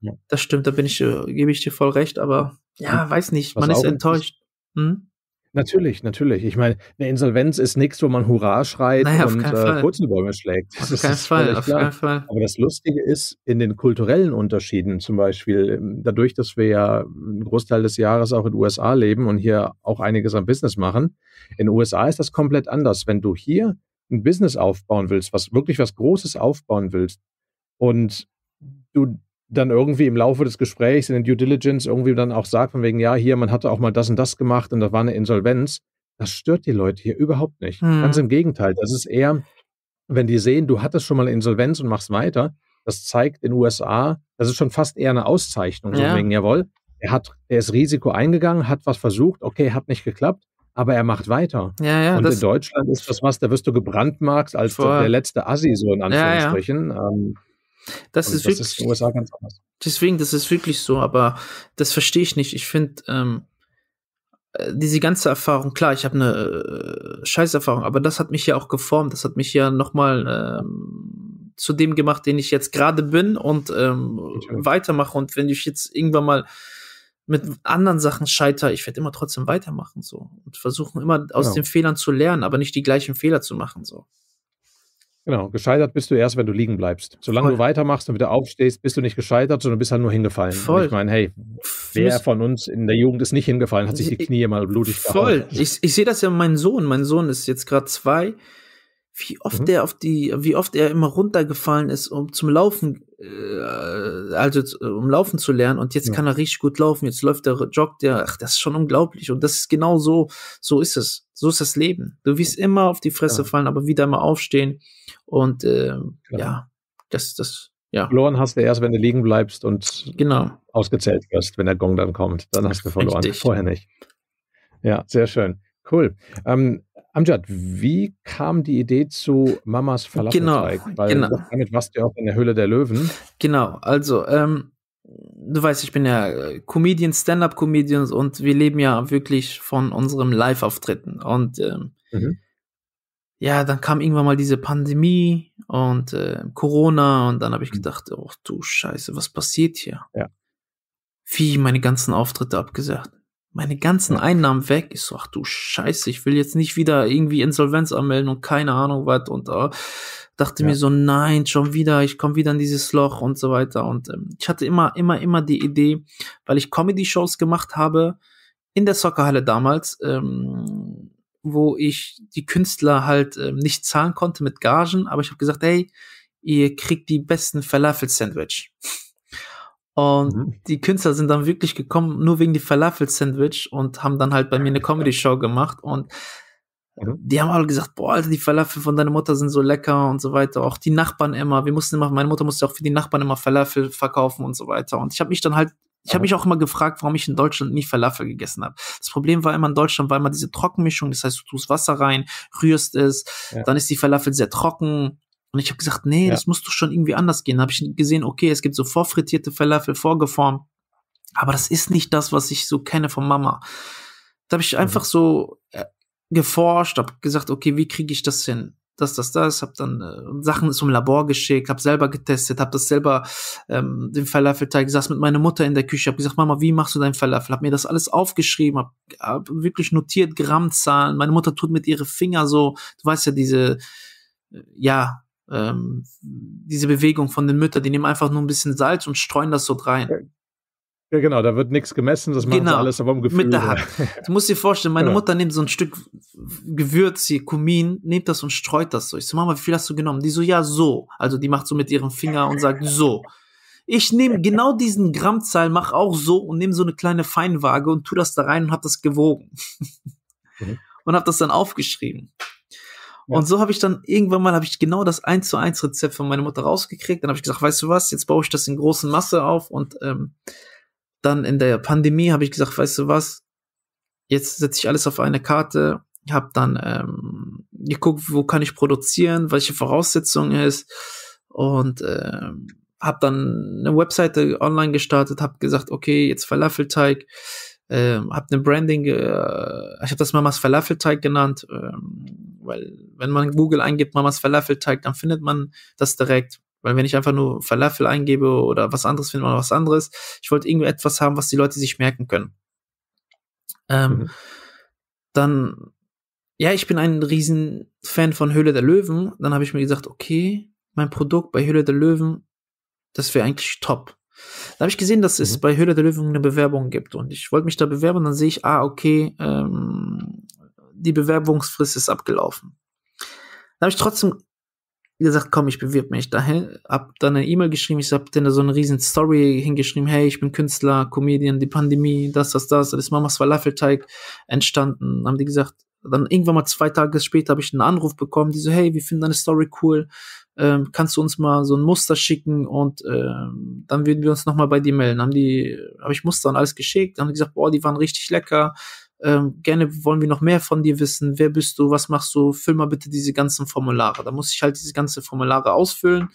Ja. Das stimmt, da bin ich, äh, gebe ich dir voll recht, aber ja, weiß nicht, man ist enttäuscht. Ist, hm? Natürlich, natürlich. Ich meine, eine Insolvenz ist nichts, wo man Hurra schreit naja, und äh, Kurzenbäume schlägt. Das auf keinen Fall, auf klar. keinen Fall. Aber das Lustige ist, in den kulturellen Unterschieden zum Beispiel, ähm, dadurch, dass wir ja einen Großteil des Jahres auch in den USA leben und hier auch einiges am Business machen, in den USA ist das komplett anders. Wenn du hier ein Business aufbauen willst, was wirklich was Großes aufbauen willst und du dann irgendwie im Laufe des Gesprächs in den Due Diligence irgendwie dann auch sagt, von wegen, ja, hier, man hatte auch mal das und das gemacht und das war eine Insolvenz, das stört die Leute hier überhaupt nicht. Hm. Ganz im Gegenteil, das ist eher, wenn die sehen, du hattest schon mal eine Insolvenz und machst weiter, das zeigt in USA, das ist schon fast eher eine Auszeichnung, ja. wegen, jawohl, er hat, er ist Risiko eingegangen, hat was versucht, okay, hat nicht geklappt, aber er macht weiter. Ja, ja, und in Deutschland ist das was, da wirst du gebrandmarkt als voll. der letzte Assi, so in Anführungsstrichen. Ja, ähm, das, ist, das wirklich, ist in den USA ganz anders. Deswegen, das ist wirklich so, aber das verstehe ich nicht. Ich finde, ähm, äh, diese ganze Erfahrung, klar, ich habe eine äh, Scheißerfahrung, aber das hat mich ja auch geformt. Das hat mich ja nochmal ähm, zu dem gemacht, den ich jetzt gerade bin und ähm, weitermache. Und wenn ich jetzt irgendwann mal mit anderen Sachen scheitere, ich werde immer trotzdem weitermachen so und versuchen immer aus ja. Genau. den Fehlern zu lernen, aber nicht die gleichen Fehler zu machen so. Genau, gescheitert bist du erst, wenn du liegen bleibst. Solange Voll. du weitermachst und wieder aufstehst, bist du nicht gescheitert, sondern bist halt nur hingefallen. Voll. ich meine, hey, wer von uns in der Jugend ist nicht hingefallen, hat sich die Knie mal blutig Voll. Gehauen. Ich, ich sehe das ja mein Sohn. Mein Sohn ist jetzt gerade zwei. Wie oft mhm. der auf die, wie oft er immer runtergefallen ist, um zum Laufen, äh, also um laufen zu lernen. Und jetzt ja. kann er richtig gut laufen. Jetzt läuft er, joggt er. Ach, das ist schon unglaublich. Und das ist genau so. So ist es. So ist das Leben. Du wirst immer auf die Fresse ja. fallen, aber wieder mal aufstehen und äh, ja, das, das, ja. Verloren hast du erst, wenn du liegen bleibst und genau. ausgezählt wirst, wenn der Gong dann kommt. Dann hast du verloren. Richtig. Vorher nicht. Ja, sehr schön. Cool. Ähm, Amjad, wie kam die Idee zu Mamas genau, Falafelteig? Genau, Weil genau. damit warst du auch in der Höhle der Löwen. Genau, also ähm, du weißt, ich bin ja äh, Comedian, Stand-up-Comedian und wir leben ja wirklich von unserem Live-Auftritten. Und ähm, mhm ja, dann kam irgendwann mal diese Pandemie und äh, Corona und dann habe ich mhm. gedacht, oh du Scheiße, was passiert hier? Ja. Wie meine ganzen Auftritte abgesagt. Meine ganzen ja. Einnahmen weg. Ich so, ach du Scheiße, ich will jetzt nicht wieder irgendwie Insolvenz anmelden und keine Ahnung was und äh, dachte ja. mir so, nein, schon wieder, ich komme wieder in dieses Loch und so weiter. Und ähm, ich hatte immer, immer, immer die Idee, weil ich Comedy-Shows gemacht habe in der Soccerhalle damals, ähm, wo ich die Künstler halt äh, nicht zahlen konnte mit Gagen, aber ich habe gesagt, hey, ihr kriegt die besten Falafel-Sandwich. Und mhm. die Künstler sind dann wirklich gekommen, nur wegen die Falafel-Sandwich und haben dann halt bei mir eine Comedy-Show gemacht und mhm. die haben alle gesagt, boah, Alter, die Falafel von deiner Mutter sind so lecker und so weiter. Auch die Nachbarn immer, wir mussten immer, meine Mutter musste auch für die Nachbarn immer Falafel verkaufen und so weiter. Und ich habe mich dann halt ich habe mich auch immer gefragt, warum ich in Deutschland nie Falafel gegessen habe. Das Problem war immer in Deutschland war immer diese Trockenmischung, das heißt, du tust Wasser rein, rührst es, ja. dann ist die Falafel sehr trocken. Und ich habe gesagt, nee, ja. das musst du schon irgendwie anders gehen. Da habe ich gesehen, okay, es gibt so vorfrittierte Falafel, vorgeformt, aber das ist nicht das, was ich so kenne von Mama. Da habe ich mhm. einfach so äh, geforscht, habe gesagt, okay, wie kriege ich das hin? das, das, das, habe dann äh, Sachen zum Labor geschickt, habe selber getestet, habe das selber ähm, den Falafelteig, saß mit meiner Mutter in der Küche, habe gesagt, Mama, wie machst du deinen Falafel? Habe mir das alles aufgeschrieben, habe hab wirklich notiert, Grammzahlen. Meine Mutter tut mit ihren Finger so, du weißt ja diese, äh, ja, ähm, diese Bewegung von den Müttern, die nehmen einfach nur ein bisschen Salz und streuen das so rein. Ja, genau, da wird nichts gemessen, das macht genau, alles aber im Gefühl. Mit der Hand. Du musst dir vorstellen, meine genau. Mutter nimmt so ein Stück Gewürz hier, Kumin, nimmt das und streut das so. Ich so, Mama, wie viel hast du genommen? Die so, ja, so. Also die macht so mit ihrem Finger und sagt so. Ich nehme genau diesen Grammzahl, mach auch so und nehme so eine kleine Feinwaage und tu das da rein und hab das gewogen. Mhm. Und hab das dann aufgeschrieben. Ja. Und so habe ich dann irgendwann mal habe ich genau das 1 zu 1 Rezept von meiner Mutter rausgekriegt. Dann habe ich gesagt, weißt du was, jetzt baue ich das in großen Masse auf und ähm, dann in der Pandemie habe ich gesagt, weißt du was, jetzt setze ich alles auf eine Karte, habe dann ähm, geguckt, wo kann ich produzieren, welche Voraussetzungen ist und ähm, habe dann eine Webseite online gestartet, habe gesagt, okay, jetzt Falafelteig, ähm, habe eine Branding, äh, ich habe das Mamas Falafelteig genannt, ähm, weil wenn man Google eingibt Mamas Falafelteig, dann findet man das direkt. Weil wenn ich einfach nur Falafel eingebe oder was anderes, finde, man was anderes. Ich wollte irgendwie etwas haben, was die Leute sich merken können. Ähm, mhm. Dann, ja, ich bin ein riesen Fan von Höhle der Löwen. Dann habe ich mir gesagt, okay, mein Produkt bei Höhle der Löwen, das wäre eigentlich top. Da habe ich gesehen, dass es mhm. bei Höhle der Löwen eine Bewerbung gibt und ich wollte mich da bewerben. Dann sehe ich, ah, okay, ähm, die Bewerbungsfrist ist abgelaufen. Dann habe ich trotzdem gesagt, komm, ich bewirb mich dahin. Hab dann eine E-Mail geschrieben, ich hab dann so eine riesen Story hingeschrieben, hey, ich bin Künstler, Comedian, die Pandemie, das, das, das, das ist Mamas Falafelteig entstanden. Dann haben die gesagt, dann irgendwann mal zwei Tage später habe ich einen Anruf bekommen, die so, hey, wir finden deine Story cool, ähm, kannst du uns mal so ein Muster schicken und ähm, dann würden wir uns nochmal bei dir melden. Dann haben die, habe ich Muster und alles geschickt, dann haben die gesagt, boah, die waren richtig lecker, ähm, gerne wollen wir noch mehr von dir wissen, wer bist du, was machst du, füll mal bitte diese ganzen Formulare. Da muss ich halt diese ganzen Formulare ausfüllen.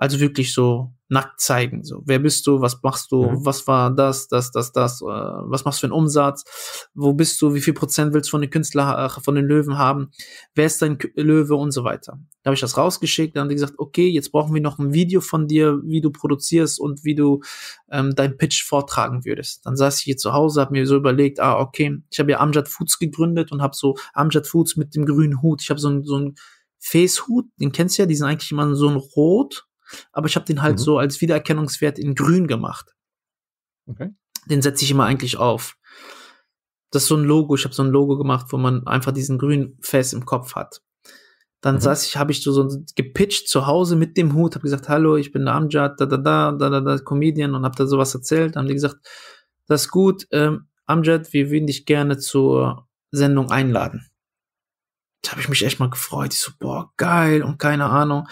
Also wirklich so nackt zeigen. So, wer bist du? Was machst du? Mhm. Was war das, das, das, das? Äh, was machst du für einen Umsatz? Wo bist du? Wie viel Prozent willst du von den Künstlern, äh, von den Löwen haben? Wer ist dein K Löwe und so weiter? Da habe ich das rausgeschickt. Dann haben die gesagt, okay, jetzt brauchen wir noch ein Video von dir, wie du produzierst und wie du ähm, deinen Pitch vortragen würdest. Dann saß ich hier zu Hause, habe mir so überlegt, ah, okay, ich habe ja Amjad Foods gegründet und habe so Amjad Foods mit dem grünen Hut. Ich habe so ein, so ein Facehut, den kennst du ja, die sind eigentlich immer so ein Rot aber ich habe den halt mhm. so als Wiedererkennungswert in grün gemacht. Okay. Den setze ich immer eigentlich auf. Das ist so ein Logo, ich habe so ein Logo gemacht, wo man einfach diesen grünen Fest im Kopf hat. Dann mhm. saß ich, habe ich so, so gepitcht zu Hause mit dem Hut, habe gesagt, hallo, ich bin der Amjad, da, da, da, da, da, da, Comedian und habe da sowas erzählt. Dann haben die gesagt, das ist gut, ähm, Amjad, wir würden dich gerne zur Sendung einladen da habe ich mich echt mal gefreut. Ich so, boah, geil und keine Ahnung.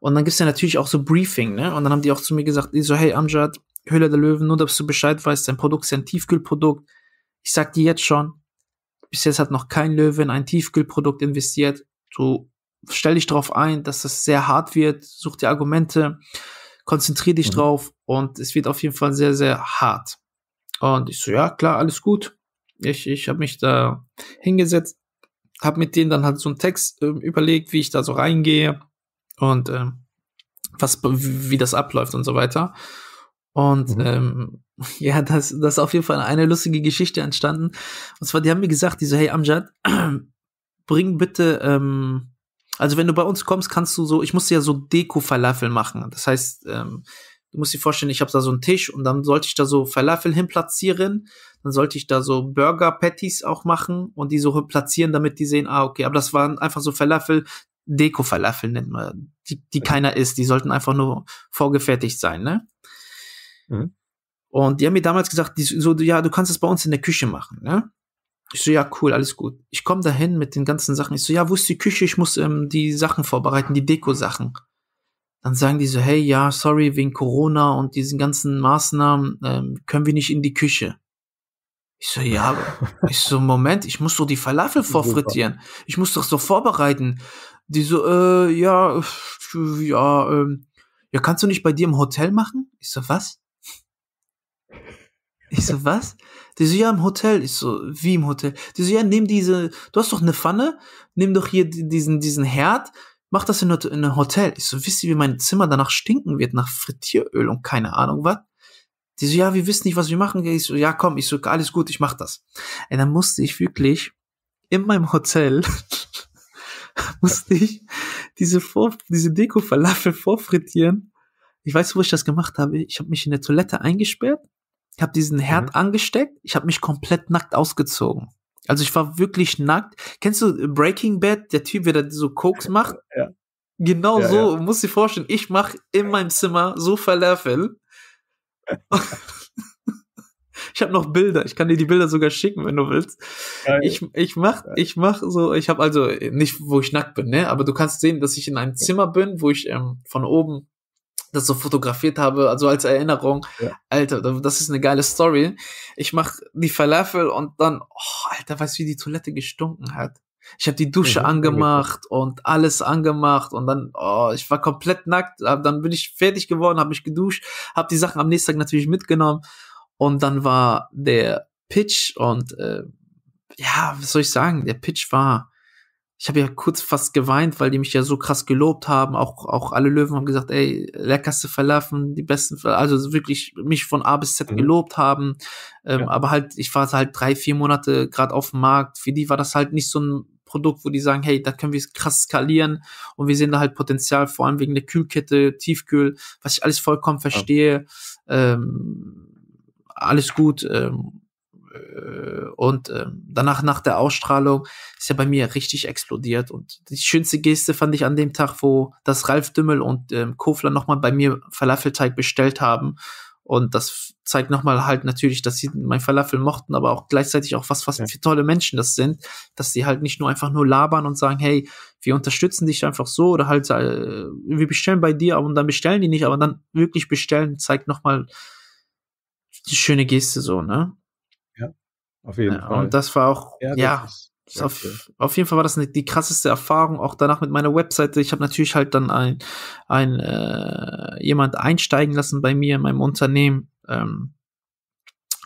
Und dann gibt's ja natürlich auch so Briefing, ne? Und dann haben die auch zu mir gesagt, die so, hey Amjad, Höhle der Löwen, nur dass du Bescheid weißt, dein Produkt ist ja ein Tiefkühlprodukt. Ich sag dir jetzt schon, bis jetzt hat noch kein Löwe in ein Tiefkühlprodukt investiert. Du stell dich drauf ein, dass das sehr hart wird, such dir Argumente, konzentrier dich mhm. drauf und es wird auf jeden Fall sehr, sehr hart. Und ich so, ja, klar, alles gut. Ich, ich habe mich da hingesetzt hab mit denen dann halt so einen Text äh, überlegt, wie ich da so reingehe und äh, was, wie das abläuft und so weiter. Und mhm. ähm, ja, das, das ist auf jeden Fall eine lustige Geschichte entstanden. Und zwar, die haben mir gesagt, die so, hey Amjad, bring bitte, ähm, also wenn du bei uns kommst, kannst du so, ich musste ja so Deko-Falafel machen. Das heißt, ähm, Du musst dir vorstellen, ich habe da so einen Tisch und dann sollte ich da so Falafel hinplatzieren, dann sollte ich da so Burger Patties auch machen und die so platzieren, damit die sehen, ah, okay, aber das waren einfach so Falafel, Deko-Falafel nennt man, die, die okay. keiner isst, die sollten einfach nur vorgefertigt sein, ne? Mhm. Und die haben mir damals gesagt, die, so, ja, du kannst es bei uns in der Küche machen, ne? Ich so, ja, cool, alles gut. Ich komme dahin mit den ganzen Sachen. Ich so, ja, wo ist die Küche? Ich muss ähm, die Sachen vorbereiten, die Deko-Sachen dann sagen die so, hey, ja, sorry, wegen Corona und diesen ganzen Maßnahmen ähm, können wir nicht in die Küche. Ich so, ja, ich so, Moment, ich muss doch die Falafel vorfrittieren. Ich muss doch so vorbereiten. Die so, äh, ja, ja, ähm, ja, kannst du nicht bei dir im Hotel machen? Ich so, was? Ich so, was? Die so, ja, im Hotel. Ich so, wie im Hotel? Die so, ja, nimm diese, du hast doch eine Pfanne, nimm doch hier diesen, diesen Herd, mach das in, einem Hotel. Ich so, wisst ihr, wie mein Zimmer danach stinken wird, nach Frittieröl und keine Ahnung was? Die so, ja, wir wissen nicht, was wir machen. Ich so, ja, komm, ich so, alles gut, ich mach das. Ey, dann musste ich wirklich in meinem Hotel, musste ich diese, Vor diese Deko-Falafel vorfrittieren. Ich weiß, wo ich das gemacht habe. Ich habe mich in der Toilette eingesperrt, ich habe diesen Herd mhm. angesteckt, ich habe mich komplett nackt ausgezogen. Also ich war wirklich nackt. Kennst du Breaking Bad, der Typ, der so Koks macht? Ja. Genau ja, so, ja. muss dir vorstellen, ich mache in meinem Zimmer so Falafel. ich habe noch Bilder, ich kann dir die Bilder sogar schicken, wenn du willst. Geil. Ich, ich mach, ich mach so, ich habe also nicht, wo ich nackt bin, ne? Aber du kannst sehen, dass ich in einem Zimmer bin, wo ich ähm, von oben das so fotografiert habe, also als Erinnerung. Ja. Alter, das ist eine geile Story. Ich mache die Falafel und dann, oh, Alter, weißt du, wie die Toilette gestunken hat? Ich habe die Dusche mhm. angemacht und alles angemacht und dann, oh, ich war komplett nackt. Dann bin ich fertig geworden, habe mich geduscht, habe die Sachen am nächsten Tag natürlich mitgenommen und dann war der Pitch und äh, ja, was soll ich sagen? Der Pitch war ich habe ja kurz fast geweint, weil die mich ja so krass gelobt haben. Auch, auch alle Löwen haben gesagt, ey, leckerste Verlaufen, die besten, also wirklich mich von A bis Z mhm. gelobt haben. Ähm, ja. Aber halt, ich war halt drei, vier Monate gerade auf dem Markt. Für die war das halt nicht so ein Produkt, wo die sagen, hey, da können wir krass skalieren und wir sehen da halt Potenzial, vor allem wegen der Kühlkette, Tiefkühl, was ich alles vollkommen verstehe. Ja. Ähm, alles gut. Ähm, äh, und ähm, danach nach der Ausstrahlung ist ja bei mir richtig explodiert. Und die schönste Geste fand ich an dem Tag, wo das Ralf Dümmel und ähm, Kofler nochmal bei mir Falafelteig bestellt haben. Und das zeigt nochmal halt natürlich, dass sie mein Falafel mochten, aber auch gleichzeitig auch was, was für tolle Menschen das sind, dass sie halt nicht nur einfach nur labern und sagen, hey, wir unterstützen dich einfach so oder halt, äh, wir bestellen bei dir und dann bestellen die nicht, aber dann wirklich bestellen, zeigt nochmal die schöne Geste so, ne? Auf jeden ja, Fall. Und das war auch, ja, ja ist, auf, auf, jeden Fall war das eine, die krasseste Erfahrung, auch danach mit meiner Webseite. Ich habe natürlich halt dann ein, ein äh, jemand einsteigen lassen bei mir in meinem Unternehmen. Ähm,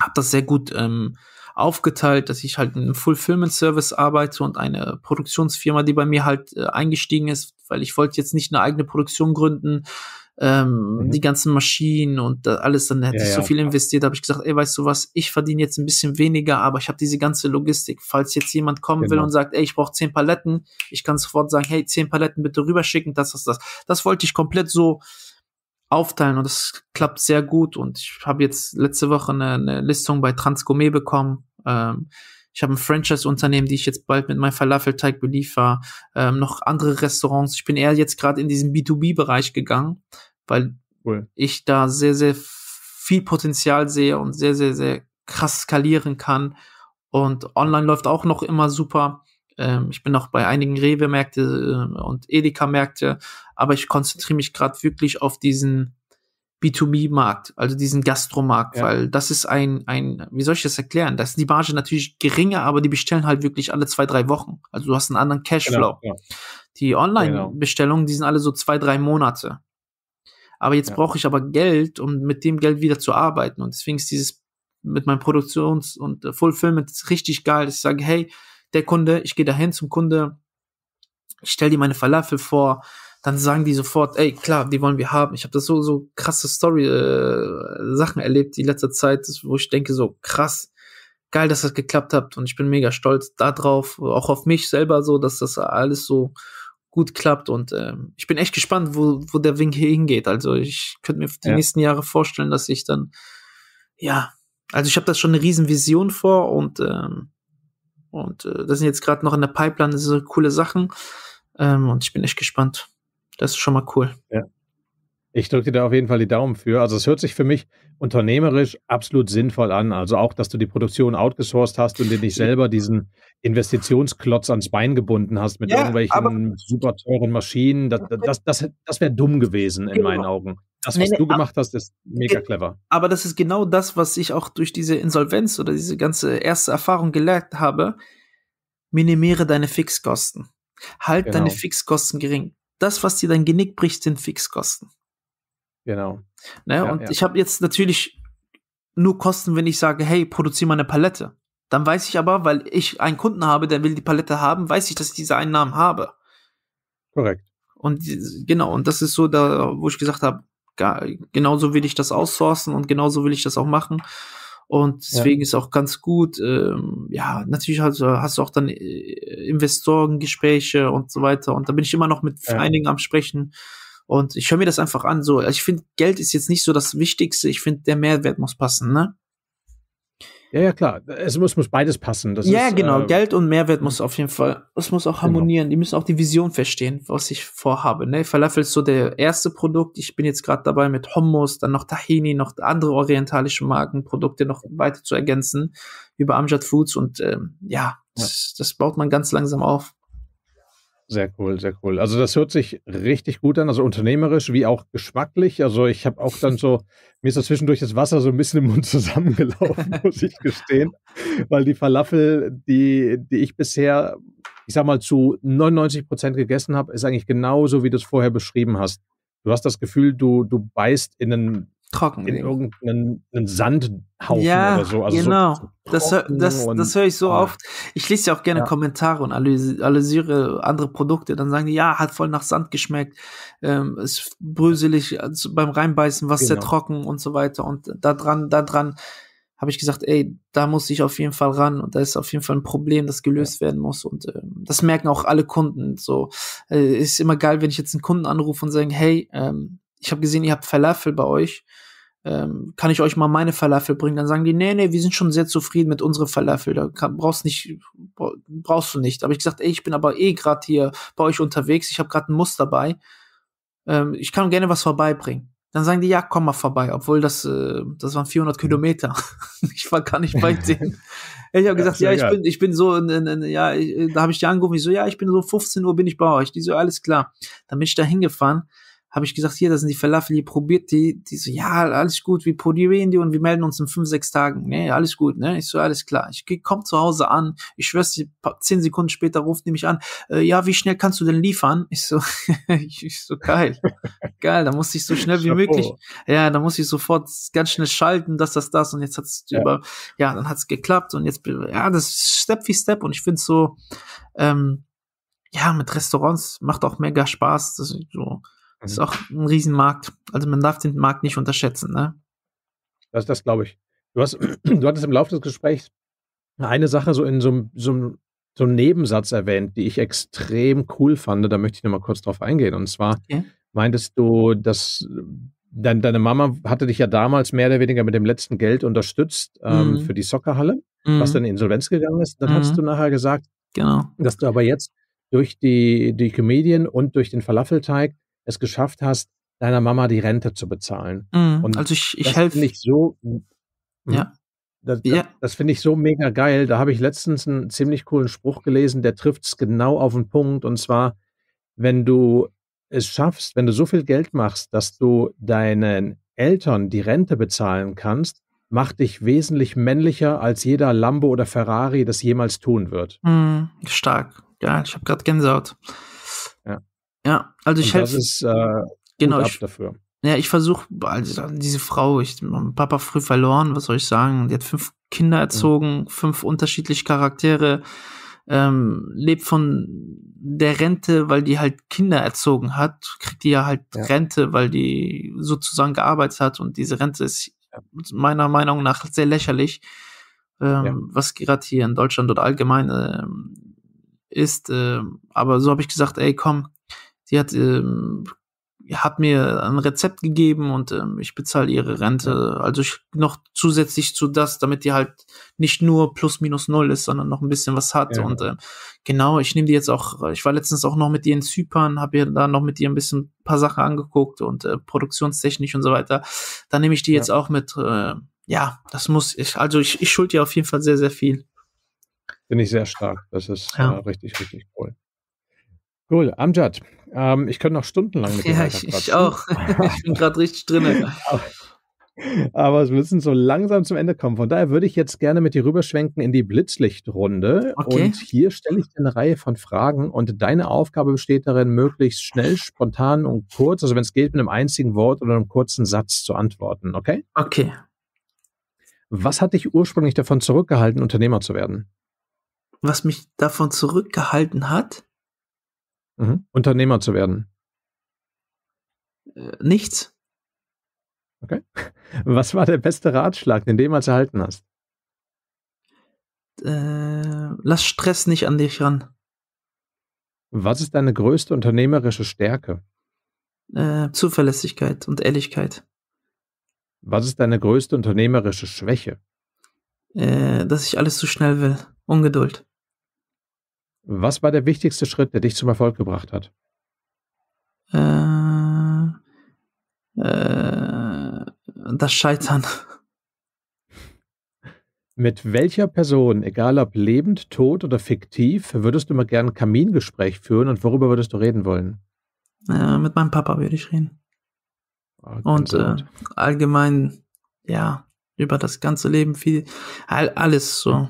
habe das sehr gut ähm, aufgeteilt, dass ich halt einen Fulfillment-Service arbeite und eine Produktionsfirma, die bei mir halt äh, eingestiegen ist, weil ich wollte jetzt nicht eine eigene Produktion gründen, ähm, mhm. die ganzen Maschinen und alles, dann hätte ja, ich so ja, viel klar. investiert, habe ich gesagt, ey, weißt du was, ich verdiene jetzt ein bisschen weniger, aber ich habe diese ganze Logistik. Falls jetzt jemand kommen genau. will und sagt, ey, ich brauche zehn Paletten, ich kann sofort sagen, hey, zehn Paletten bitte rüberschicken, das, das, das. Das wollte ich komplett so aufteilen und das klappt sehr gut und ich habe jetzt letzte Woche eine, eine Listung bei Transgourmet bekommen, ähm, ich habe ein Franchise-Unternehmen, die ich jetzt bald mit meinem Falafel-Teig beliefer, ähm, noch andere Restaurants. Ich bin eher jetzt gerade in diesen B2B-Bereich gegangen, weil cool. ich da sehr, sehr viel Potenzial sehe und sehr, sehr, sehr krass skalieren kann. Und online läuft auch noch immer super. Ähm, ich bin auch bei einigen Rewe-Märkte äh, und Edeka-Märkte, aber ich konzentriere mich gerade wirklich auf diesen B2B-Markt, also diesen Gastromarkt, ja. weil das ist ein, ein, wie soll ich das erklären? Das ist die Marge natürlich geringer, aber die bestellen halt wirklich alle zwei, drei Wochen. Also du hast einen anderen Cashflow. Genau, ja. Die Online-Bestellungen, genau. die sind alle so zwei, drei Monate. Aber jetzt ja. brauche ich aber Geld, um mit dem Geld wieder zu arbeiten. Und deswegen ist dieses mit meinem Produktions- und äh, Fulfillment richtig geil, ich sage, hey, der Kunde, ich gehe dahin zum Kunde, ich stelle dir meine Falafel vor, dann sagen die sofort, ey, klar, die wollen wir haben. Ich habe das so, so krasse Story-Sachen äh, erlebt die letzte Zeit, wo ich denke, so krass, geil, dass das geklappt hat und ich bin mega stolz darauf, auch auf mich selber so, dass das alles so gut klappt und ähm, ich bin echt gespannt, wo, wo der Wink hier hingeht. Also ich könnte mir die ja. nächsten Jahre vorstellen, dass ich dann, ja, also ich habe da schon eine riesen Vision vor und ähm, und äh, das sind jetzt gerade noch in der Pipeline so coole Sachen ähm, und ich bin echt gespannt. Das ist schon mal cool. Ja. Ich drücke dir da auf jeden Fall die Daumen für. Also es hört sich für mich unternehmerisch absolut sinnvoll an. Also auch, dass du die Produktion outgesourced hast und dir nicht selber diesen Investitionsklotz ans Bein gebunden hast mit ja, irgendwelchen super teuren Maschinen. Das, das, das, das wäre dumm gewesen in genau. meinen Augen. Das, was nee, du gemacht hast, ist mega äh, clever. Aber das ist genau das, was ich auch durch diese Insolvenz oder diese ganze erste Erfahrung gelernt habe. Minimiere deine Fixkosten. Halt genau. deine Fixkosten gering das, was dir dein Genick bricht, sind Fixkosten. Genau. Ne? Ja, und ja. ich habe jetzt natürlich nur Kosten, wenn ich sage, hey, produziere mal eine Palette. Dann weiß ich aber, weil ich einen Kunden habe, der will die Palette haben, weiß ich, dass ich diese Einnahmen habe. Korrekt. Und genau, und das ist so da, wo ich gesagt habe, genauso will ich das aussourcen und genauso will ich das auch machen. Und deswegen ja. ist auch ganz gut, ähm, ja, natürlich hast, hast du auch dann äh, Investorengespräche und so weiter. Und da bin ich immer noch mit ja. einigen am Sprechen. Und ich höre mir das einfach an. So, ich finde, Geld ist jetzt nicht so das Wichtigste. Ich finde, der Mehrwert muss passen, ne? Ja, ja, klar. Es muss, muss beides passen. Das ja, ist, genau. Äh, Geld und Mehrwert muss auf jeden Fall, es muss auch genau. harmonieren. Genau. Die müssen auch die Vision verstehen, was ich vorhabe. Ne? Falafel ist so der erste Produkt. Ich bin jetzt gerade dabei mit Hummus, dann noch Tahini, noch andere orientalische Markenprodukte noch weiter zu ergänzen über Amjad Foods und ähm, ja, ja. Das, das baut man ganz langsam auf. Sehr cool, sehr cool. Also das hört sich richtig gut an, also unternehmerisch wie auch geschmacklich. Also ich habe auch dann so, mir ist da zwischendurch das Wasser so ein bisschen im Mund zusammengelaufen, muss ich gestehen, weil die Falafel, die, die ich bisher, ich sag mal, zu 99 Prozent gegessen habe, ist eigentlich genauso, wie du es vorher beschrieben hast. Du hast das Gefühl, du, du beißt in einen trocken. In irgendeinen Sandhaufen ja, oder so. Also genau. So das, das, das höre ich so ah. oft. Ich lese ja auch gerne ja. Kommentare und analysiere andere Produkte. Dann sagen die, ja, hat voll nach Sand geschmeckt, ähm, ist bröselig also beim Reinbeißen, was genau. sehr trocken und so weiter. Und da dran, da dran habe ich gesagt, ey, da muss ich auf jeden Fall ran und da ist auf jeden Fall ein Problem, das gelöst ja. werden muss und äh, das merken auch alle Kunden. So äh, ist immer geil, wenn ich jetzt einen Kunden anrufe und sage, hey, ähm, ich habe gesehen, ihr habt Falafel bei euch. Ähm, kann ich euch mal meine Falafel bringen? Dann sagen die, nee, nee, wir sind schon sehr zufrieden mit unserer Falafel. Da kann, brauchst nicht, brauchst du nicht. Aber ich gesagt, ey, ich bin aber eh gerade hier bei euch unterwegs. Ich habe gerade ein Muss dabei. Ähm, ich kann gerne was vorbeibringen. Dann sagen die, ja, komm mal vorbei, obwohl das, äh, das waren 400 mhm. Kilometer. ich war gar nicht bei denen. Ich habe gesagt, ja, ja ich bin, ich bin so, in, in, in, ja, ich, äh, da habe ich die angerufen, ich so, ja, ich bin so 15 Uhr bin ich bei euch. Die so, alles klar. Dann bin ich da hingefahren habe ich gesagt, hier, das sind die Falafel, ihr probiert die. Die so, ja, alles gut, wir probieren die und wir melden uns in fünf, sechs Tagen. Nee, alles gut, ne? Ich so, alles klar. Ich komm zu Hause an, ich schwör's dir, zehn Sekunden später ruft die mich an, äh, ja, wie schnell kannst du denn liefern? Ich so, ich so, geil, geil, da musste ich so schnell wie möglich, ja, da musste ich sofort ganz schnell schalten, dass das, das und jetzt hat's ja. über, ja, dann hat's geklappt und jetzt, ja, das ist Step für Step und ich finde so, ähm, ja, mit Restaurants macht auch mega Spaß, das ist so, das ist auch ein Riesenmarkt. Also man darf den Markt nicht unterschätzen. Ne? Das, das glaube ich. Du, hast, du hattest im Laufe des Gesprächs eine Sache so in so, so, so einem Nebensatz erwähnt, die ich extrem cool fand. Da möchte ich nochmal kurz drauf eingehen. Und zwar okay. meintest du, dass dein, deine Mama hatte dich ja damals mehr oder weniger mit dem letzten Geld unterstützt ähm, mhm. für die Soccerhalle, mhm. was dann in Insolvenz gegangen ist. Dann mhm. hast du nachher gesagt, genau. dass du aber jetzt durch die, die Comedian und durch den Falafelteig es geschafft hast, deiner Mama die Rente zu bezahlen. Mm, also ich, ich helfe. nicht so. Hm, ja. Das, ja. das, finde ich so mega geil. Da habe ich letztens einen ziemlich coolen Spruch gelesen, der trifft es genau auf den Punkt. Und zwar, wenn du es schaffst, wenn du so viel Geld machst, dass du deinen Eltern die Rente bezahlen kannst, macht dich wesentlich männlicher als jeder Lambo oder Ferrari das jemals tun wird. Mm, stark. Ja, ich habe gerade Gänsehaut. Ja, also ich helfe. Das ist äh, genau, ich, dafür. Ja, ich versuche, also diese Frau, ich mein Papa früh verloren, was soll ich sagen? Die hat fünf Kinder erzogen, mhm. fünf unterschiedliche Charaktere, ähm, lebt von der Rente, weil die halt Kinder erzogen hat, kriegt die ja halt ja. Rente, weil die sozusagen gearbeitet hat und diese Rente ist meiner Meinung nach sehr lächerlich, ähm, ja. was gerade hier in Deutschland oder allgemein äh, ist. Äh, aber so habe ich gesagt, ey, komm, sie hat, ähm, hat mir ein Rezept gegeben und ähm, ich bezahle ihre Rente. Also ich, noch zusätzlich zu das, damit die halt nicht nur plus minus null ist, sondern noch ein bisschen was hat. Ja. Und ähm, genau, ich nehme die jetzt auch, ich war letztens auch noch mit ihr in Zypern, habe ihr da noch mit ihr ein bisschen ein paar Sachen angeguckt und äh, produktionstechnisch und so weiter. Da nehme ich die ja. jetzt auch mit. Äh, ja, das muss ich, also ich, ich schulde ihr auf jeden Fall sehr, sehr viel. Finde ich sehr stark. Das ist ja. äh, richtig, richtig cool. Cool, Amjad, ähm, ich könnte noch stundenlang mit dir Ja, ich, ich auch. ich bin gerade richtig drin. Aber wir müssen so langsam zum Ende kommen. Von daher würde ich jetzt gerne mit dir rüberschwenken in die Blitzlichtrunde. Okay. Und hier stelle ich dir eine Reihe von Fragen und deine Aufgabe besteht darin, möglichst schnell, spontan und kurz, also wenn es geht, mit einem einzigen Wort oder einem kurzen Satz zu antworten, okay? Okay. Was hat dich ursprünglich davon zurückgehalten, Unternehmer zu werden? Was mich davon zurückgehalten hat? Mhm. Unternehmer zu werden? Äh, nichts. Okay. Was war der beste Ratschlag, den du jemals erhalten hast? Äh, lass Stress nicht an dich ran. Was ist deine größte unternehmerische Stärke? Äh, Zuverlässigkeit und Ehrlichkeit. Was ist deine größte unternehmerische Schwäche? Äh, dass ich alles zu schnell will. Ungeduld. Was war der wichtigste Schritt, der dich zum Erfolg gebracht hat? Äh, äh, das Scheitern. Mit welcher Person, egal ob lebend, tot oder fiktiv, würdest du mal gerne ein Kamingespräch führen und worüber würdest du reden wollen? Äh, mit meinem Papa würde ich reden. Oh, und äh, allgemein, ja, über das ganze Leben viel, all, alles so.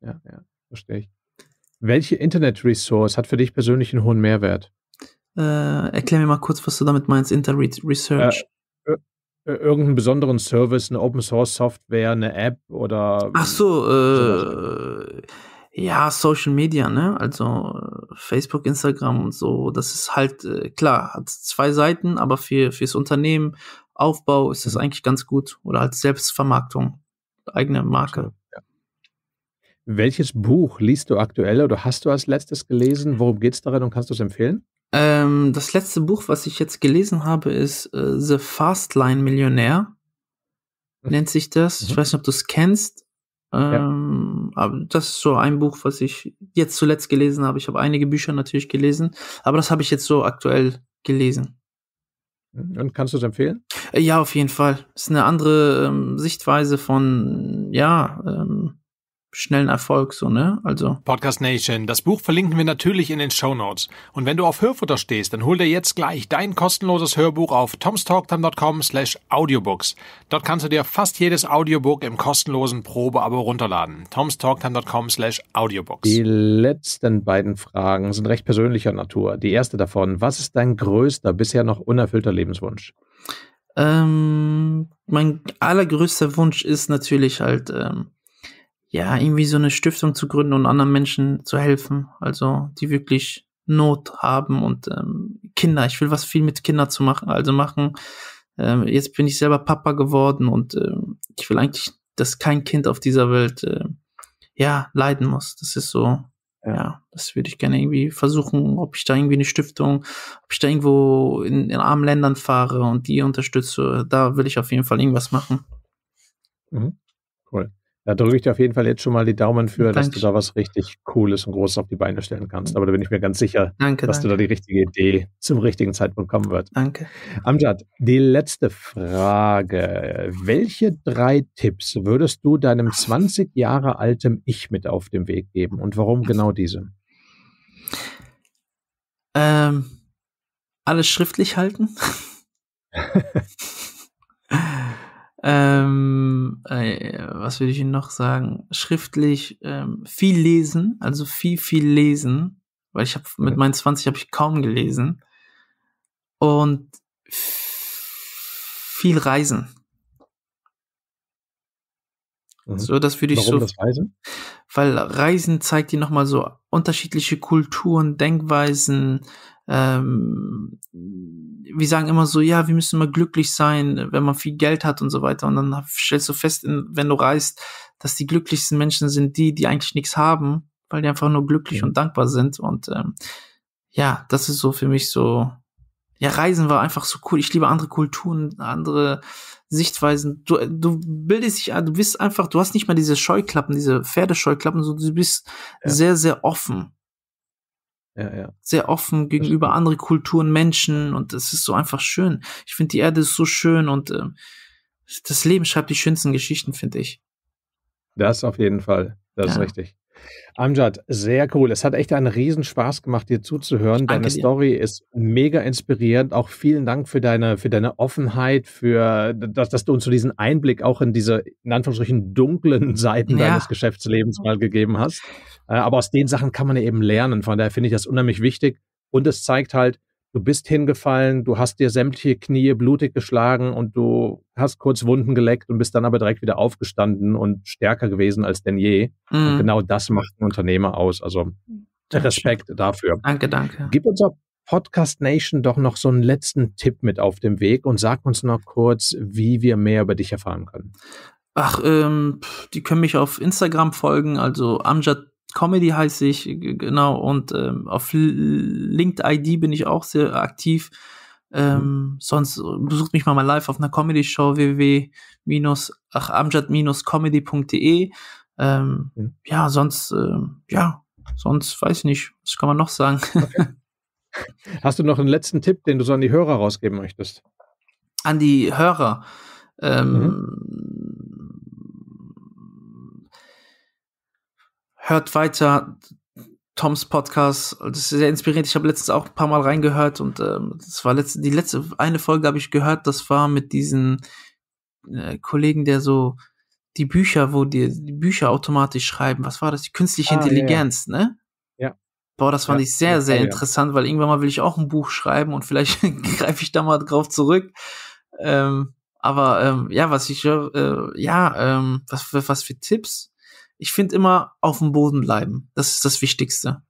Ja, ja, verstehe ich. Welche Internet-Resource hat für dich persönlich einen hohen Mehrwert? Äh, erklär mir mal kurz, was du damit meinst, äh, Internet-Research. Äh, äh, irgendeinen besonderen Service, eine Open-Source-Software, eine App oder. Ach so, äh, ja, Social Media, ne? Also äh, Facebook, Instagram und so. Das ist halt, klar, hat zwei Seiten, aber für, fürs Unternehmen, Aufbau ist das mhm. eigentlich ganz gut. Oder als Selbstvermarktung, eigene Marke. Welches Buch liest du aktuell oder hast du als letztes gelesen? Worum geht es darin und kannst du es empfehlen? Ähm, das letzte Buch, was ich jetzt gelesen habe, ist äh, The Fastline Millionär. Mhm. Nennt sich das. Mhm. Ich weiß nicht, ob du es kennst. Ähm, ja. Aber das ist so ein Buch, was ich jetzt zuletzt gelesen habe. Ich habe einige Bücher natürlich gelesen, aber das habe ich jetzt so aktuell gelesen. Mhm. Und kannst du es empfehlen? Äh, ja, auf jeden Fall. Ist eine andere ähm, Sichtweise von, ja, ähm, schnellen Erfolg, so, ne? Also. Podcast Nation, das Buch verlinken wir natürlich in den Show Notes. Und wenn du auf Hörfutter stehst, dann hol dir jetzt gleich dein kostenloses Hörbuch auf tomstalktime.com slash audiobooks. Dort kannst du dir fast jedes Audiobook im kostenlosen Probeabo runterladen. tomstalktime.com slash audiobooks. Die letzten beiden Fragen sind recht persönlicher Natur. Die erste davon, was ist dein größter, bisher noch unerfüllter Lebenswunsch? Ähm, mein allergrößter Wunsch ist natürlich halt, ähm, ja, irgendwie so eine Stiftung zu gründen und anderen Menschen zu helfen, also die wirklich Not haben und ähm, Kinder. Ich will was viel mit Kindern zu machen, also machen. Ähm, jetzt bin ich selber Papa geworden und ähm, ich will eigentlich, dass kein Kind auf dieser Welt äh, ja leiden muss. Das ist so, ja, das würde ich gerne irgendwie versuchen, ob ich da irgendwie eine Stiftung, ob ich da irgendwo in, in armen Ländern fahre und die unterstütze. Da will ich auf jeden Fall irgendwas machen. Mhm. Cool. Da drücke ich dir auf jeden Fall jetzt schon mal die Daumen für, danke. dass du da was richtig Cooles und Großes auf die Beine stellen kannst. Aber da bin ich mir ganz sicher, danke, dass danke. du da die richtige Idee zum richtigen Zeitpunkt kommen wird. Danke. Amjad, die letzte Frage. Welche drei Tipps würdest du deinem 20 Jahre altem Ich mit auf den Weg geben und warum genau diese? Ähm, alles schriftlich halten. Ähm, äh, was würde ich Ihnen noch sagen? Schriftlich ähm, viel lesen, also viel, viel lesen, weil ich habe mit meinen 20 habe ich kaum gelesen. Und viel reisen. Mhm. So, das würde ich Warum so. Das Reisen? Weil Reisen zeigt dir nochmal so unterschiedliche Kulturen, Denkweisen, ähm, wir sagen immer so, ja, wir müssen immer glücklich sein, wenn man viel Geld hat und so weiter. Und dann stellst du fest, wenn du reist, dass die glücklichsten Menschen sind die, die eigentlich nichts haben, weil die einfach nur glücklich ja. und dankbar sind. Und ähm, ja, das ist so für mich so. Ja, Reisen war einfach so cool. Ich liebe andere Kulturen, andere Sichtweisen. Du, äh, du bildest dich, du bist einfach, du hast nicht mehr diese Scheuklappen, diese Pferdescheuklappen, so du bist ja. sehr, sehr offen ja, ja. Sehr offen gegenüber anderen Kulturen, Menschen und es ist so einfach schön. Ich finde, die Erde ist so schön und äh, das Leben schreibt die schönsten Geschichten, finde ich. Das auf jeden Fall. Das ja. ist richtig. Amjad, sehr cool. Es hat echt einen Riesenspaß gemacht, dir zuzuhören. Danke deine dir. Story ist mega inspirierend. Auch vielen Dank für deine, für deine Offenheit, für dass, dass du uns so diesen Einblick auch in diese, in Anführungsstrichen, dunklen Seiten ja. deines Geschäftslebens mal gegeben hast. Äh, aber aus den Sachen kann man ja eben lernen. Von daher finde ich das unheimlich wichtig. Und es zeigt halt, Du bist hingefallen, du hast dir sämtliche Knie blutig geschlagen und du hast kurz Wunden geleckt und bist dann aber direkt wieder aufgestanden und stärker gewesen als denn je. Mhm. genau das macht ein Unternehmer aus. Also Respekt dafür. Danke, danke. Gib uns auf Podcast Nation doch noch so einen letzten Tipp mit auf dem Weg und sag uns noch kurz, wie wir mehr über dich erfahren können. Ach, ähm, die können mich auf Instagram folgen, also Amjad Comedy heiße ich, genau, und ähm, auf LinkedIn bin ich auch sehr aktiv. Ähm, sonst besucht mich mal, live auf einer comedy show wwwamjad comedyde Ähm, mhm. Ja, sonst, äh, ja, sonst weiß ich nicht, was kann man noch sagen. Okay. Hast du noch einen letzten Tipp, den du so an die Hörer rausgeben möchtest? An die Hörer. Ähm, mhm hört weiter Toms Podcast. Das ist sehr inspirierend. Ich habe letztens auch ein paar Mal reingehört und ähm, das war letzte, die letzte, eine Folge habe ich gehört, das war mit diesen äh, Kollegen, der so die Bücher, wo die, die Bücher automatisch schreiben. Was war das? Die künstliche ah, Intelligenz, ja, ja. ne? Ja. Boah, das fand ja, ich sehr, sehr interessant, weil irgendwann mal will ich auch ein Buch schreiben und vielleicht greife ich da mal drauf zurück. Ähm, aber ähm, ja, was ich äh, ja, ähm, was, was für Tipps ich finde immer auf dem Boden bleiben. Das ist das Wichtigste.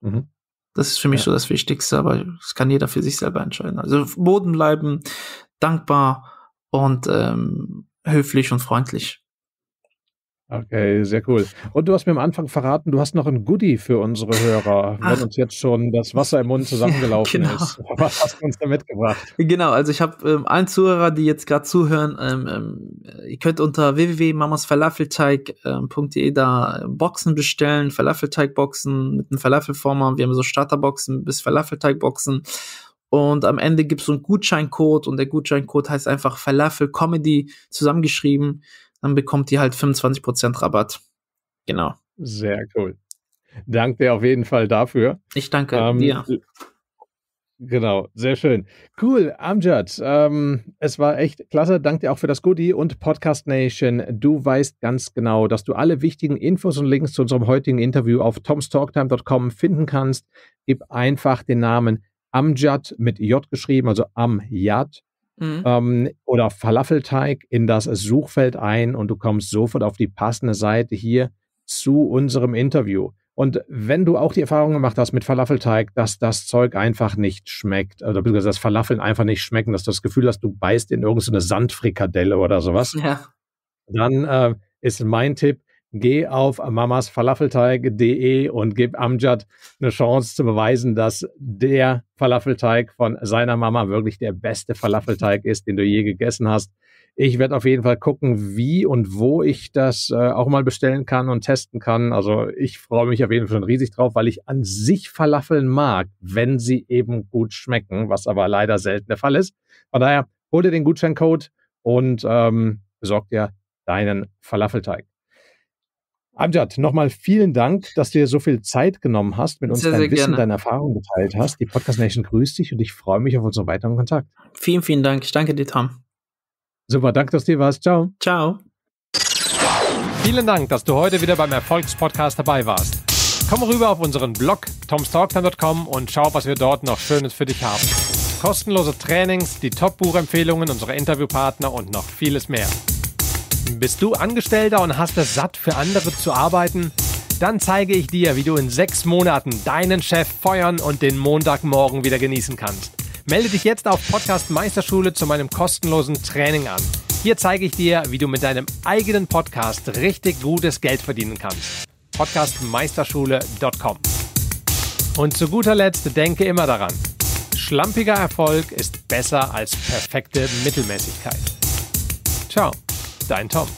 Mhm. Das ist für mich ja. so das Wichtigste, aber das kann jeder für sich selber entscheiden. Also Boden bleiben, dankbar und ähm, höflich und freundlich. Okay, sehr cool. Und du hast mir am Anfang verraten, du hast noch ein Goodie für unsere Hörer, Ach. wenn uns jetzt schon das Wasser im Mund zusammengelaufen genau. ist. Was hast du uns da mitgebracht? Genau, also ich habe ähm, allen Zuhörer, die jetzt gerade zuhören, ähm, ähm, ihr könnt unter www.mamasfalafelteig.de da Boxen bestellen, Falafelteigboxen mit einem Falafelformer. Wir haben so Starterboxen bis Falafelteigboxen. Und am Ende gibt es so einen Gutscheincode und der Gutscheincode heißt einfach Falafel Comedy zusammengeschrieben dann bekommt ihr halt 25% Rabatt. Genau. Sehr cool. Danke dir auf jeden Fall dafür. Ich danke ähm, dir. Genau, sehr schön. Cool, Amjad. Ähm, es war echt klasse. Danke dir auch für das Goodie und Podcast Nation. Du weißt ganz genau, dass du alle wichtigen Infos und Links zu unserem heutigen Interview auf tomstalktime.com finden kannst. Gib einfach den Namen Amjad mit J geschrieben, also Amjad mhm. ähm, oder Falafelteig in das Suchfeld ein und du kommst sofort auf die passende Seite hier zu unserem Interview. Und wenn du auch die Erfahrung gemacht hast mit Falafelteig, dass das Zeug einfach nicht schmeckt, oder beziehungsweise dass Falafeln einfach nicht schmecken, dass du das Gefühl hast, du beißt in irgendeine Sandfrikadelle oder sowas, ja. dann äh, ist mein Tipp, geh auf mamasfalafelteig.de und gib Amjad eine Chance zu beweisen, dass der Falafelteig von seiner Mama wirklich der beste Falafelteig ist, den du je gegessen hast. Ich werde auf jeden Fall gucken, wie und wo ich das äh, auch mal bestellen kann und testen kann. Also ich freue mich auf jeden Fall schon riesig drauf, weil ich an sich Falafeln mag, wenn sie eben gut schmecken, was aber leider selten der Fall ist. Von daher, hol dir den Gutscheincode und ähm, besorg dir deinen Falafelteig. Amjad, nochmal vielen Dank, dass du dir so viel Zeit genommen hast, mit uns sehr, dein sehr Wissen, gerne. deine Erfahrung geteilt hast. Die Podcast Nation grüßt dich und ich freue mich auf unseren weiteren Kontakt. Vielen, vielen Dank. Ich danke dir, Tom. Super, danke, dass du hier warst. Ciao. Ciao. Vielen Dank, dass du heute wieder beim Erfolgspodcast dabei warst. Komm rüber auf unseren Blog tomstalktime.com und schau, was wir dort noch Schönes für dich haben. Kostenlose Trainings, die Top-Buchempfehlungen unserer Interviewpartner und noch vieles mehr. Bist du Angestellter und hast es satt, für andere zu arbeiten? Dann zeige ich dir, wie du in sechs Monaten deinen Chef feuern und den Montagmorgen wieder genießen kannst. Melde dich jetzt auf Podcast Meisterschule zu meinem kostenlosen Training an. Hier zeige ich dir, wie du mit deinem eigenen Podcast richtig gutes Geld verdienen kannst. Podcastmeisterschule.com Und zu guter Letzt denke immer daran, schlampiger Erfolg ist besser als perfekte Mittelmäßigkeit. Ciao. Dein Tom.